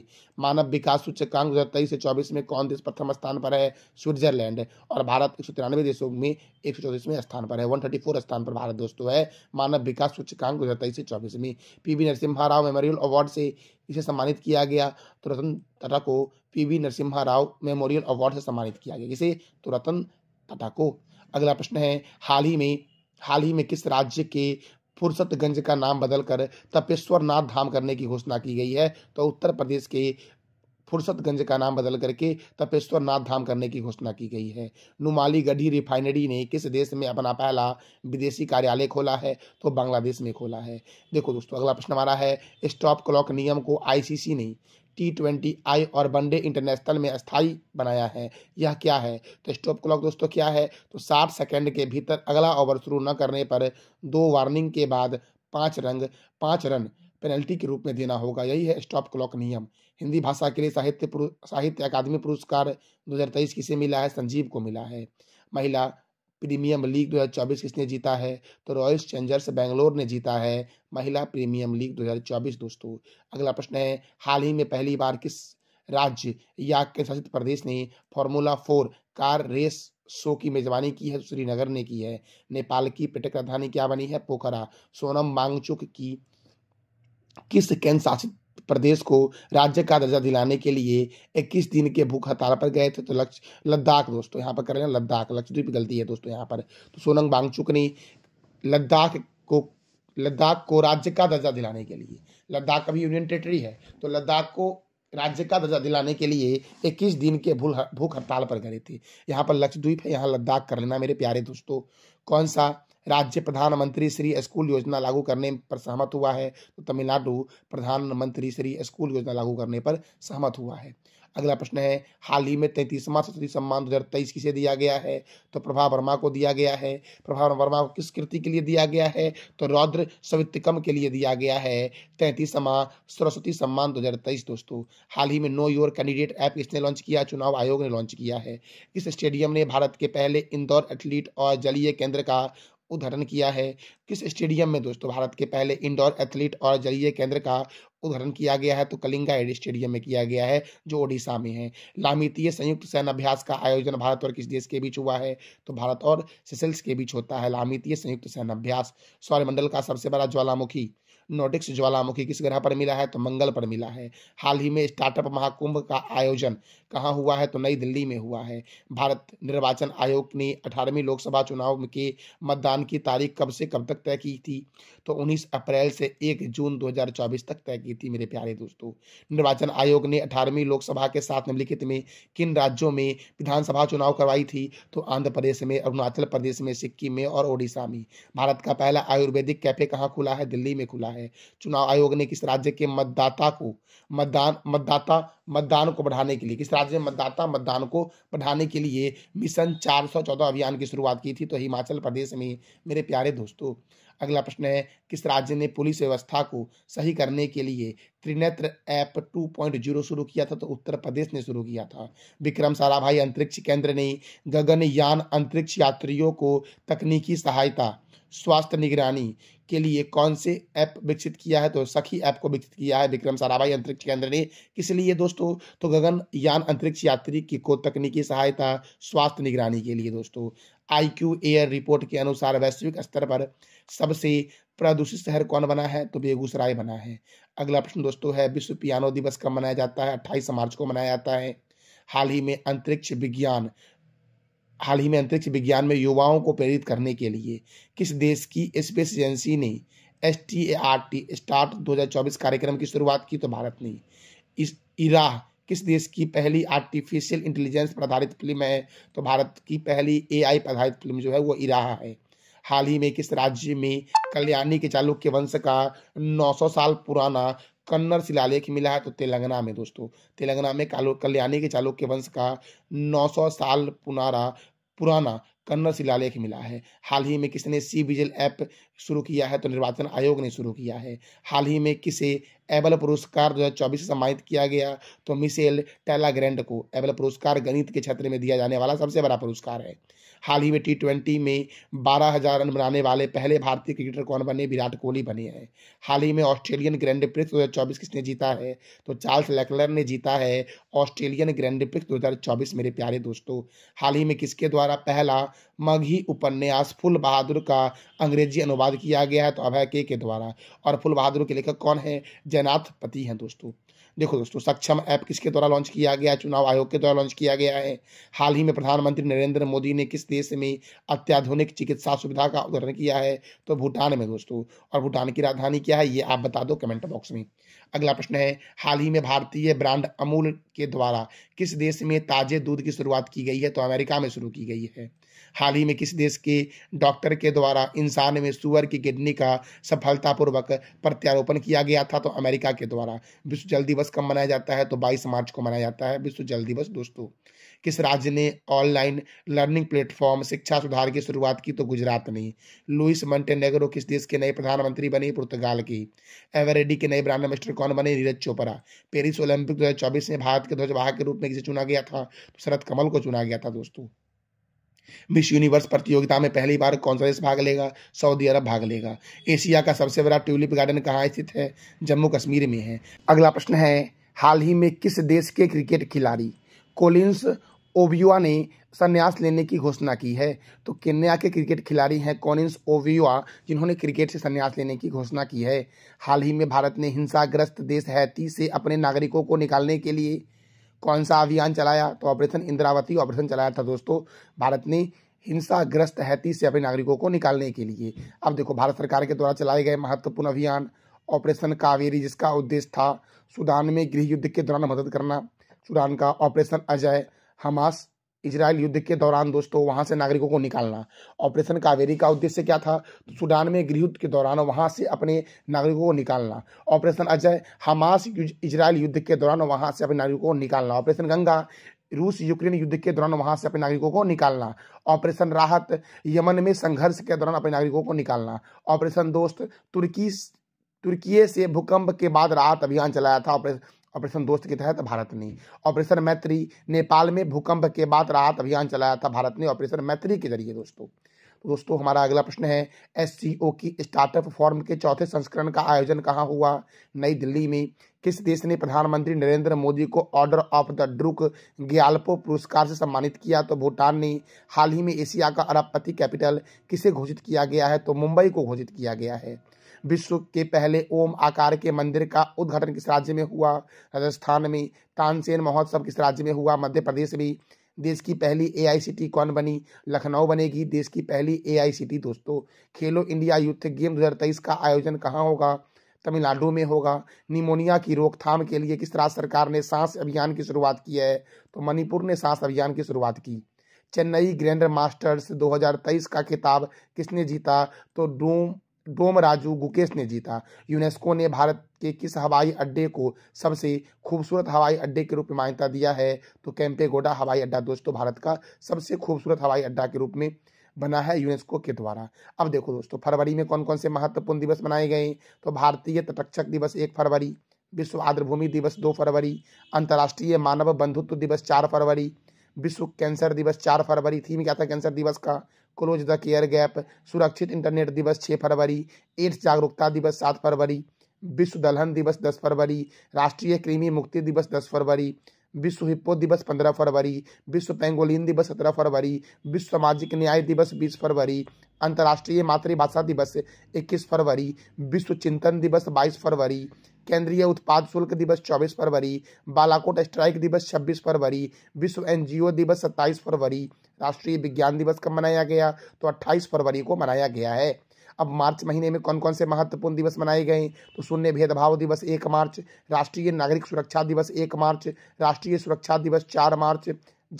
मानव विकास सूचकांक दो हज़ार से चौबीस में कौन देश प्रथम स्थान पर है स्विट्जरलैंड और भारत एक देशों में एक स्थान पर है वन स्थान पर भारत दोस्तों है मानव विकास सूचकांक दो से चौबीस में P V Narasimha Rao memorial award से इसे सम्मानित किया गया तो रतन टाटा को PV Narasimha Rao memorial award से सम्मानित किया गया इसे तो रतन टाटा को अगला प्रश्न है हाल ही में हाल ही में किस राज्य के फुर्सतगंज का नाम बदलकर तपेश्वर नाथ धाम करने की घोषणा की गई है तो उत्तर प्रदेश के फुर्सतगंज का नाम बदल करके तपेश्वर नाथ धाम करने की घोषणा की गई है नुमाली गढ़ी रिफाइनरी ने किस देश में अपना पहला विदेशी कार्यालय खोला है तो बांग्लादेश में खोला है देखो दोस्तों अगला प्रश्न हमारा है स्टॉप क्लॉक नियम को आईसीसी ने टी ट्वेंटी आई और वनडे इंटरनेशनल में स्थायी बनाया है यह क्या है तो स्टॉप क्लॉक दोस्तों क्या है तो साठ सेकंड के भीतर अगला ओवर शुरू न करने पर दो वार्निंग के बाद पाँच रंग पाँच रन पेनल्टी के रूप में देना होगा यही है स्टॉप क्लॉक नियम हिंदी भाषा के लिए साहित्य साहित्य अकादमी पुरस्कार दो किसे मिला है संजीव को मिला है महिला प्रीमियम लीग 2024 किसने जीता है तो रॉयल चेंजर्स बेंगलोर ने जीता है महिला प्रीमियम लीग 2024 दोस्तों अगला प्रश्न है हाल ही में पहली बार किस राज्य या केंद्र शासित प्रदेश ने formula four car race show की मेजबानी की है श्रीनगर ने की है नेपाल की पर्यटक राजधानी क्या बनी है पोखरा सोनम मांगचुक की किस केंद्र शासित प्रदेश को राज्य का दर्जा दिलाने के लिए 21 दिन के भूख हड़ताल पर गए थे तो लक्ष्य लद्दाख दोस्तों यहाँ पर कर रहे हैं लद्दाख लक्षद्वीप गलती है दोस्तों यहाँ पर तो सोनंग बांगचुक ने लद्दाख को लद्दाख को राज्य का दर्जा दिलाने के लिए लद्दाख अभी यूनियन टेरेटरी है तो लद्दाख को राज्य का दर्जा दिलाने के लिए 21 दिन के भूल भूख हड़ताल पर गए थे यहाँ पर लक्षद्वीप है यहाँ लद्दाख कर लेना मेरे प्यारे दोस्तों कौन सा राज्य प्रधानमंत्री श्री स्कूल योजना लागू करने पर सहमत हुआ है तो तमिलनाडु प्रधानमंत्री श्री स्कूल योजना लागू करने पर सहमत हुआ है अगला प्रश्न है हाल ही में तैंतीसवां सरस्वती सम्मान दो हज़ार तेईस किसे दिया गया है तो प्रभा वर्मा को दिया गया है प्रभा वर्मा को किस कृति के लिए दिया गया है तो रौद्र सवित्यकम के लिए दिया गया है तैंतीसवां सरस्वती सम्मान दो हज़ार तेईस दोस्तों हाल ही में नो योर कैंडिडेट ऐप किसने लॉन्च किया चुनाव आयोग ने लॉन्च किया है इस स्टेडियम ने भारत के पहले इंदौर एथलीट और जलीय केंद्र का उद्घाटन किया है किस स्टेडियम में दोस्तों भारत के पहले इंडोर एथलीट और जलीय केंद्र का उद्घाटन किया गया है तो कलिंगा एड स्टेडियम में किया गया है जो ओडिशा में है लामितीय संयुक्त सैन्य अभ्यास का आयोजन भारत और किस देश के बीच हुआ है तो भारत और सिसल्स के बीच होता है लामितीय संयुक्त सैन्य अभ्यास सौरमंडल का सबसे बड़ा ज्वालामुखी नोटिक्स ज्वालामुखी किस ग्रह पर मिला है तो मंगल पर मिला है हाल ही में स्टार्टअप महाकुंभ का आयोजन कहाँ हुआ है तो नई दिल्ली में हुआ है भारत निर्वाचन आयोग ने अठारहवीं लोकसभा चुनाव के मतदान की तारीख कब से कब तक तय की थी तो उन्नीस अप्रैल से एक जून 2024 तक तय की थी मेरे प्यारे दोस्तों निर्वाचन आयोग ने अठारहवीं लोकसभा के साथ निम्नलिखित में किन राज्यों में विधानसभा चुनाव करवाई थी तो आंध्र प्रदेश में अरुणाचल प्रदेश में सिक्किम में और ओडिशा में भारत का पहला आयुर्वेदिक कैफे कहाँ खुला है दिल्ली में खुला है है चुनाव आयोग ने किस राज्य के मतदाता को मतदान मतदाता मतदान को बढ़ाने के लिए किस राज्य में मतदाता मतदान को बढ़ाने के लिए मिशन 414 अभियान की शुरुआत की थी तो हिमाचल प्रदेश में मेरे प्यारे दोस्तों अगला प्रश्न है किस राज्य ने पुलिस व्यवस्था को सही करने के लिए त्रिनेत्र ऐप 2.0 शुरू किया था तो उत्तर प्रदेश ने शुरू किया था विक्रम साराभाई अंतरिक्ष केंद्र ने गगनयान अंतरिक्ष यात्रियों को तकनीकी सहायता स्वास्थ्य निगरानी के लिए कौन से ऐप विकसित किया है तो सखी ऐप को विकसित किया है विक्रम साराभाई अंतरिक्ष केंद्र ने किस लिए दोस्तों तो गगन यान अंतरिक्ष यात्री की को तकनीकी सहायता स्वास्थ्य निगरानी के लिए दोस्तों आईक्यू एयर रिपोर्ट के अनुसार वैश्विक स्तर पर सबसे प्रदूषित शहर कौन बना है तो बेगूसराय बना है अगला प्रश्न दोस्तों है विश्व पियानो दिवस कब मनाया जाता है अट्ठाईस मार्च को मनाया जाता है हाल ही में अंतरिक्ष विज्ञान हाल ही में अंतरिक्ष विज्ञान में युवाओं को प्रेरित करने के लिए किस देश की स्पेस एजेंसी ने S T A R T start दो कार्यक्रम की शुरुआत की तो भारत ने इस इराह किस देश की पहली आर्टिफिशियल इंटेलिजेंस पर आधारित फिल्म है तो भारत की पहली एआई पर आधारित फिल्म जो है वो इराह है हाल ही में किस राज्य में कल्याणी के चालुक्य वंश का 900 साल पुराना कन्नर शिलालेख मिला है तो तेलंगाना में दोस्तों तेलंगाना में कल्याणी के चालुक्य वंश का 900 साल पुनारा पुराना कन्नर शिलालेख मिला है हाल ही में किसने सी विजिल ऐप शुरू किया है तो निर्वाचन आयोग ने शुरू किया है हाल ही में किसे एबल पुरस्कार दो हज़ार चौबीस से सम्मानित किया गया तो मिसेल ग्रैंड को एबल पुरस्कार गणित के क्षेत्र में दिया जाने वाला सबसे बड़ा पुरस्कार है हाल ही में टी ट्वेंटी में बारह हजार रन बनाने वाले पहले भारतीय क्रिकेटर कौन बने विराट कोहली बने हैं हाल ही में ऑस्ट्रेलियन ग्रैंड प्रिक्स दो हज़ार चौबीस किसने जीता है तो चार्ल्स लेकलर ने जीता है ऑस्ट्रेलियन ग्रैंड प्रिक्स दो हज़ार चौबीस मेरे प्यारे दोस्तों हाल ही में किसके द्वारा पहला मगही उपन्यास फुल बहादुर का अंग्रेजी अनुवाद किया गया है तो अभय के के द्वारा और फुल बहादुर के लेखक कौन है जैनाथ पति हैं दोस्तों देखो दोस्तों सक्षम ऐप किसके द्वारा लॉन्च किया गया चुनाव आयोग के द्वारा लॉन्च किया गया है हाल ही में प्रधानमंत्री नरेंद्र मोदी ने किस देश में अत्याधुनिक चिकित्सा सुविधा का उदाहरण किया है तो भूटान में दोस्तों और भूटान की राजधानी क्या है ये आप बता दो कमेंट बॉक्स में अगला प्रश्न है हाल ही में भारतीय ब्रांड अमूल के द्वारा किस देश में ताजे दूध की शुरुआत की गई है तो अमेरिका में शुरू की गई है हाल ही में किस देश के डॉक्टर के द्वारा इंसान में सुअर की किडनी का सफलतापूर्वक प्रत्यारोपण किया गया था तो अमेरिका के द्वारा विश्व जल दिवस दिवस कब मनाया जाता है तो 22 मार्च को मनाया जाता है विश्व जल दिवस दोस्तों किस राज्य ने ऑनलाइन लर्निंग प्लेटफॉर्म शिक्षा सुधार की शुरुआत की तो गुजरात ने लुइस मंटेनेगरो किस देश के नए प्रधानमंत्री बने पुर्तगाल की एवरेडी के नए ब्रांड एम्बेस्टर कौन बने नीरज चोपड़ा पेरिस ओलंपिक दो में भारत के ध्वजवाहक के रूप में किसे चुना गया था तो शरद कमल को चुना गया था दोस्तों मिस यूनिवर्स प्रतियोगिता में पहली बार कौन सा देश भाग लेगा सऊदी अरब भाग लेगा एशिया का सबसे बड़ा ट्यूलिप गार्डन कहाँ स्थित है जम्मू कश्मीर में है अगला प्रश्न है हाल ही में किस देश के क्रिकेट खिलाड़ी कोलिंस ओवियुआ ने संन्यास लेने की घोषणा की है तो केन्या के क्रिकेट खिलाड़ी हैं कॉनिंस ओवियुआ जिन्होंने क्रिकेट से संन्यास लेने की घोषणा की है हाल ही में भारत ने हिंसाग्रस्त देश हैती से अपने नागरिकों को निकालने के लिए कौन सा अभियान चलाया तो ऑपरेशन इंद्रावती ऑपरेशन चलाया था दोस्तों भारत ने हिंसाग्रस्त हैती से अपने नागरिकों को निकालने के लिए अब देखो भारत सरकार के द्वारा चलाए गए महत्वपूर्ण अभियान ऑपरेशन कावेरी जिसका उद्देश्य था सूडान में गृह युद्ध के दौरान मदद करना सूडान का ऑपरेशन अजय हमास इसराइल युद्ध के दौरान दोस्तों वहां से नागरिकों को निकालना ऑपरेशन कावेरी का उद्देश्य क्या था तो सूडान में गृह युद्ध के दौरान वहां से अपने नागरिकों को निकालना ऑपरेशन अजय हमास इसराइल युद्ध के दौरान वहां से अपने नागरिकों को निकालना ऑपरेशन गंगा रूस यूक्रेन युद्ध के दौरान वहां से अपने नागरिकों को निकालना ऑपरेशन राहत यमन में संघर्ष के दौरान अपने नागरिकों को निकालना ऑपरेशन दोस्त तुर्की तुर्की से भूकंप के बाद राहत अभियान चलाया था ऑपरेशन दोस्त के तहत भारत ने ऑपरेशन मैत्री नेपाल में भूकंप के बाद राहत अभियान चलाया था भारत ने ऑपरेशन मैत्री के जरिए दोस्तों तो दोस्तों हमारा अगला प्रश्न है एस की स्टार्टअप फॉर्म के चौथे संस्करण का आयोजन कहाँ हुआ नई दिल्ली में किस देश ने प्रधानमंत्री नरेंद्र मोदी को order of the Druk Gyalpo पुरस्कार से सम्मानित किया तो भूटान ने हाल ही में एशिया का अरबपति कैपिटल किसे घोषित किया गया है तो मुंबई को घोषित किया गया है विश्व के पहले ओम आकार के मंदिर का उद्घाटन किस राज्य में हुआ राजस्थान में तानसेन महोत्सव किस राज्य में हुआ मध्य प्रदेश में देश की पहली ए कौन बनी लखनऊ बनेगी देश की पहली ए दोस्तों खेलो इंडिया यूथ गेम दो का आयोजन कहाँ होगा तमिलनाडु में होगा निमोनिया की रोकथाम के लिए किस राज्य सरकार ने सांस अभियान की शुरुआत की है तो मणिपुर ने सांस अभियान की शुरुआत की चेन्नई ग्रैंड मास्टर्स 2023 का खिताब किसने जीता तो डूम डोमराजू गुकेश ने जीता यूनेस्को ने भारत के किस हवाई अड्डे को सबसे खूबसूरत हवाई अड्डे के रूप में मान्यता दिया है तो कैंपेगोडा हवाई अड्डा दोस्तों भारत का सबसे खूबसूरत हवाई अड्डा के रूप में बना है यूनेस्को के द्वारा अब देखो दोस्तों फरवरी में कौन कौन से महत्वपूर्ण दिवस मनाए गए तो भारतीय तटरक्षक दिवस एक फरवरी विश्व आर्द्रभूमि दिवस दो फरवरी अंतर्राष्ट्रीय मानव बंधुत्व दिवस चार फरवरी विश्व कैंसर दिवस चार फरवरी थीम क्या था कैंसर दिवस का क्लोज द केयर गैप सुरक्षित इंटरनेट दिवस छः फरवरी एड्स जागरूकता दिवस सात फरवरी विश्व दलहन दिवस दस फरवरी राष्ट्रीय कृमि मुक्ति दिवस दस फरवरी विश्व हिप्पो दिवस पंद्रह फरवरी विश्व पेंगोलिन दिवस सत्रह फरवरी विश्व सामाजिक न्याय दिवस बीस फरवरी अंतर्राष्ट्रीय मातृभाषा दिवस इक्कीस फरवरी विश्व चिंतन दिवस बाईस फरवरी केंद्रीय उत्पाद शुल्क दिवस 24 फरवरी बालाकोट स्ट्राइक दिवस 26 फरवरी विश्व एनजीओ दिवस 27 फरवरी राष्ट्रीय विज्ञान दिवस कब मनाया गया तो 28 फरवरी को मनाया गया है अब मार्च महीने में कौन कौन से महत्वपूर्ण दिवस मनाए गए तो शून्य भेदभाव दिवस एक मार्च राष्ट्रीय नागरिक सुरक्षा दिवस एक मार्च राष्ट्रीय सुरक्षा दिवस चार मार्च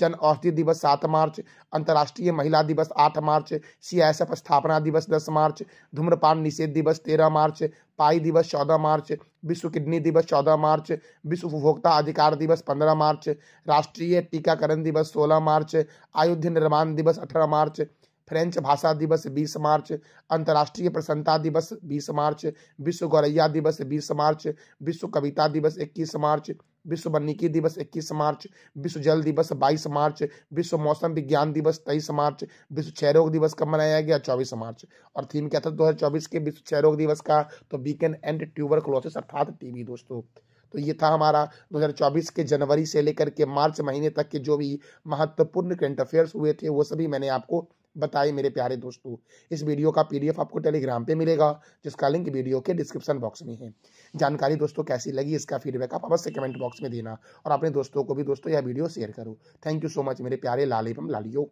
जन औषधि दिवस सात मार्च अंतर्राष्ट्रीय महिला दिवस आठ मार्च एफ स्थापना दिवस दस मार्च धूम्रपान निषेध दिवस तेरह मार्च पाई दिवस चौदह मार्च विश्व किडनी दिवस चौदह मार्च विश्व उपभोक्ता अधिकार दिवस पंद्रह मार्च राष्ट्रीय टीकाकरण दिवस सोलह मार्च आयुध्य निर्माण दिवस अठारह मार्च फ्रेंच भाषा दिवस 20 मार्च अंतर्राष्ट्रीय प्रसन्नता दिवस 20 मार्च विश्व गौरैया दिवस 20 मार्च विश्व कविता दिवस 21 मार्च विश्व वनिकी दिवस 21 मार्च विश्व जल दिवस 22 मार्च विश्व मौसम विज्ञान दिवस 23 मार्च विश्व क्षय रोग दिवस कब मनाया गया 24 मार्च और थीम क्या था 2024 के विश्व क्षय रोग दिवस का तो बीकन एंड ट्यूबर क्लोसिस अर्थात टीबी दोस्तों तो ये था हमारा 2024 के जनवरी से लेकर के मार्च महीने तक के जो भी महत्वपूर्ण करंट अफेयर्स हुए थे वो सभी मैंने आपको बताए मेरे प्यारे दोस्तों इस वीडियो का पीडीएफ आपको टेलीग्राम पे मिलेगा जिसका लिंक वीडियो के डिस्क्रिप्शन बॉक्स में है जानकारी दोस्तों कैसी लगी इसका फीडबैक आप अवश्य कमेंट बॉक्स में देना और अपने दोस्तों को भी दोस्तों यह वीडियो शेयर करो थैंक यू सो मच मेरे प्यारे लाल एवं लालियो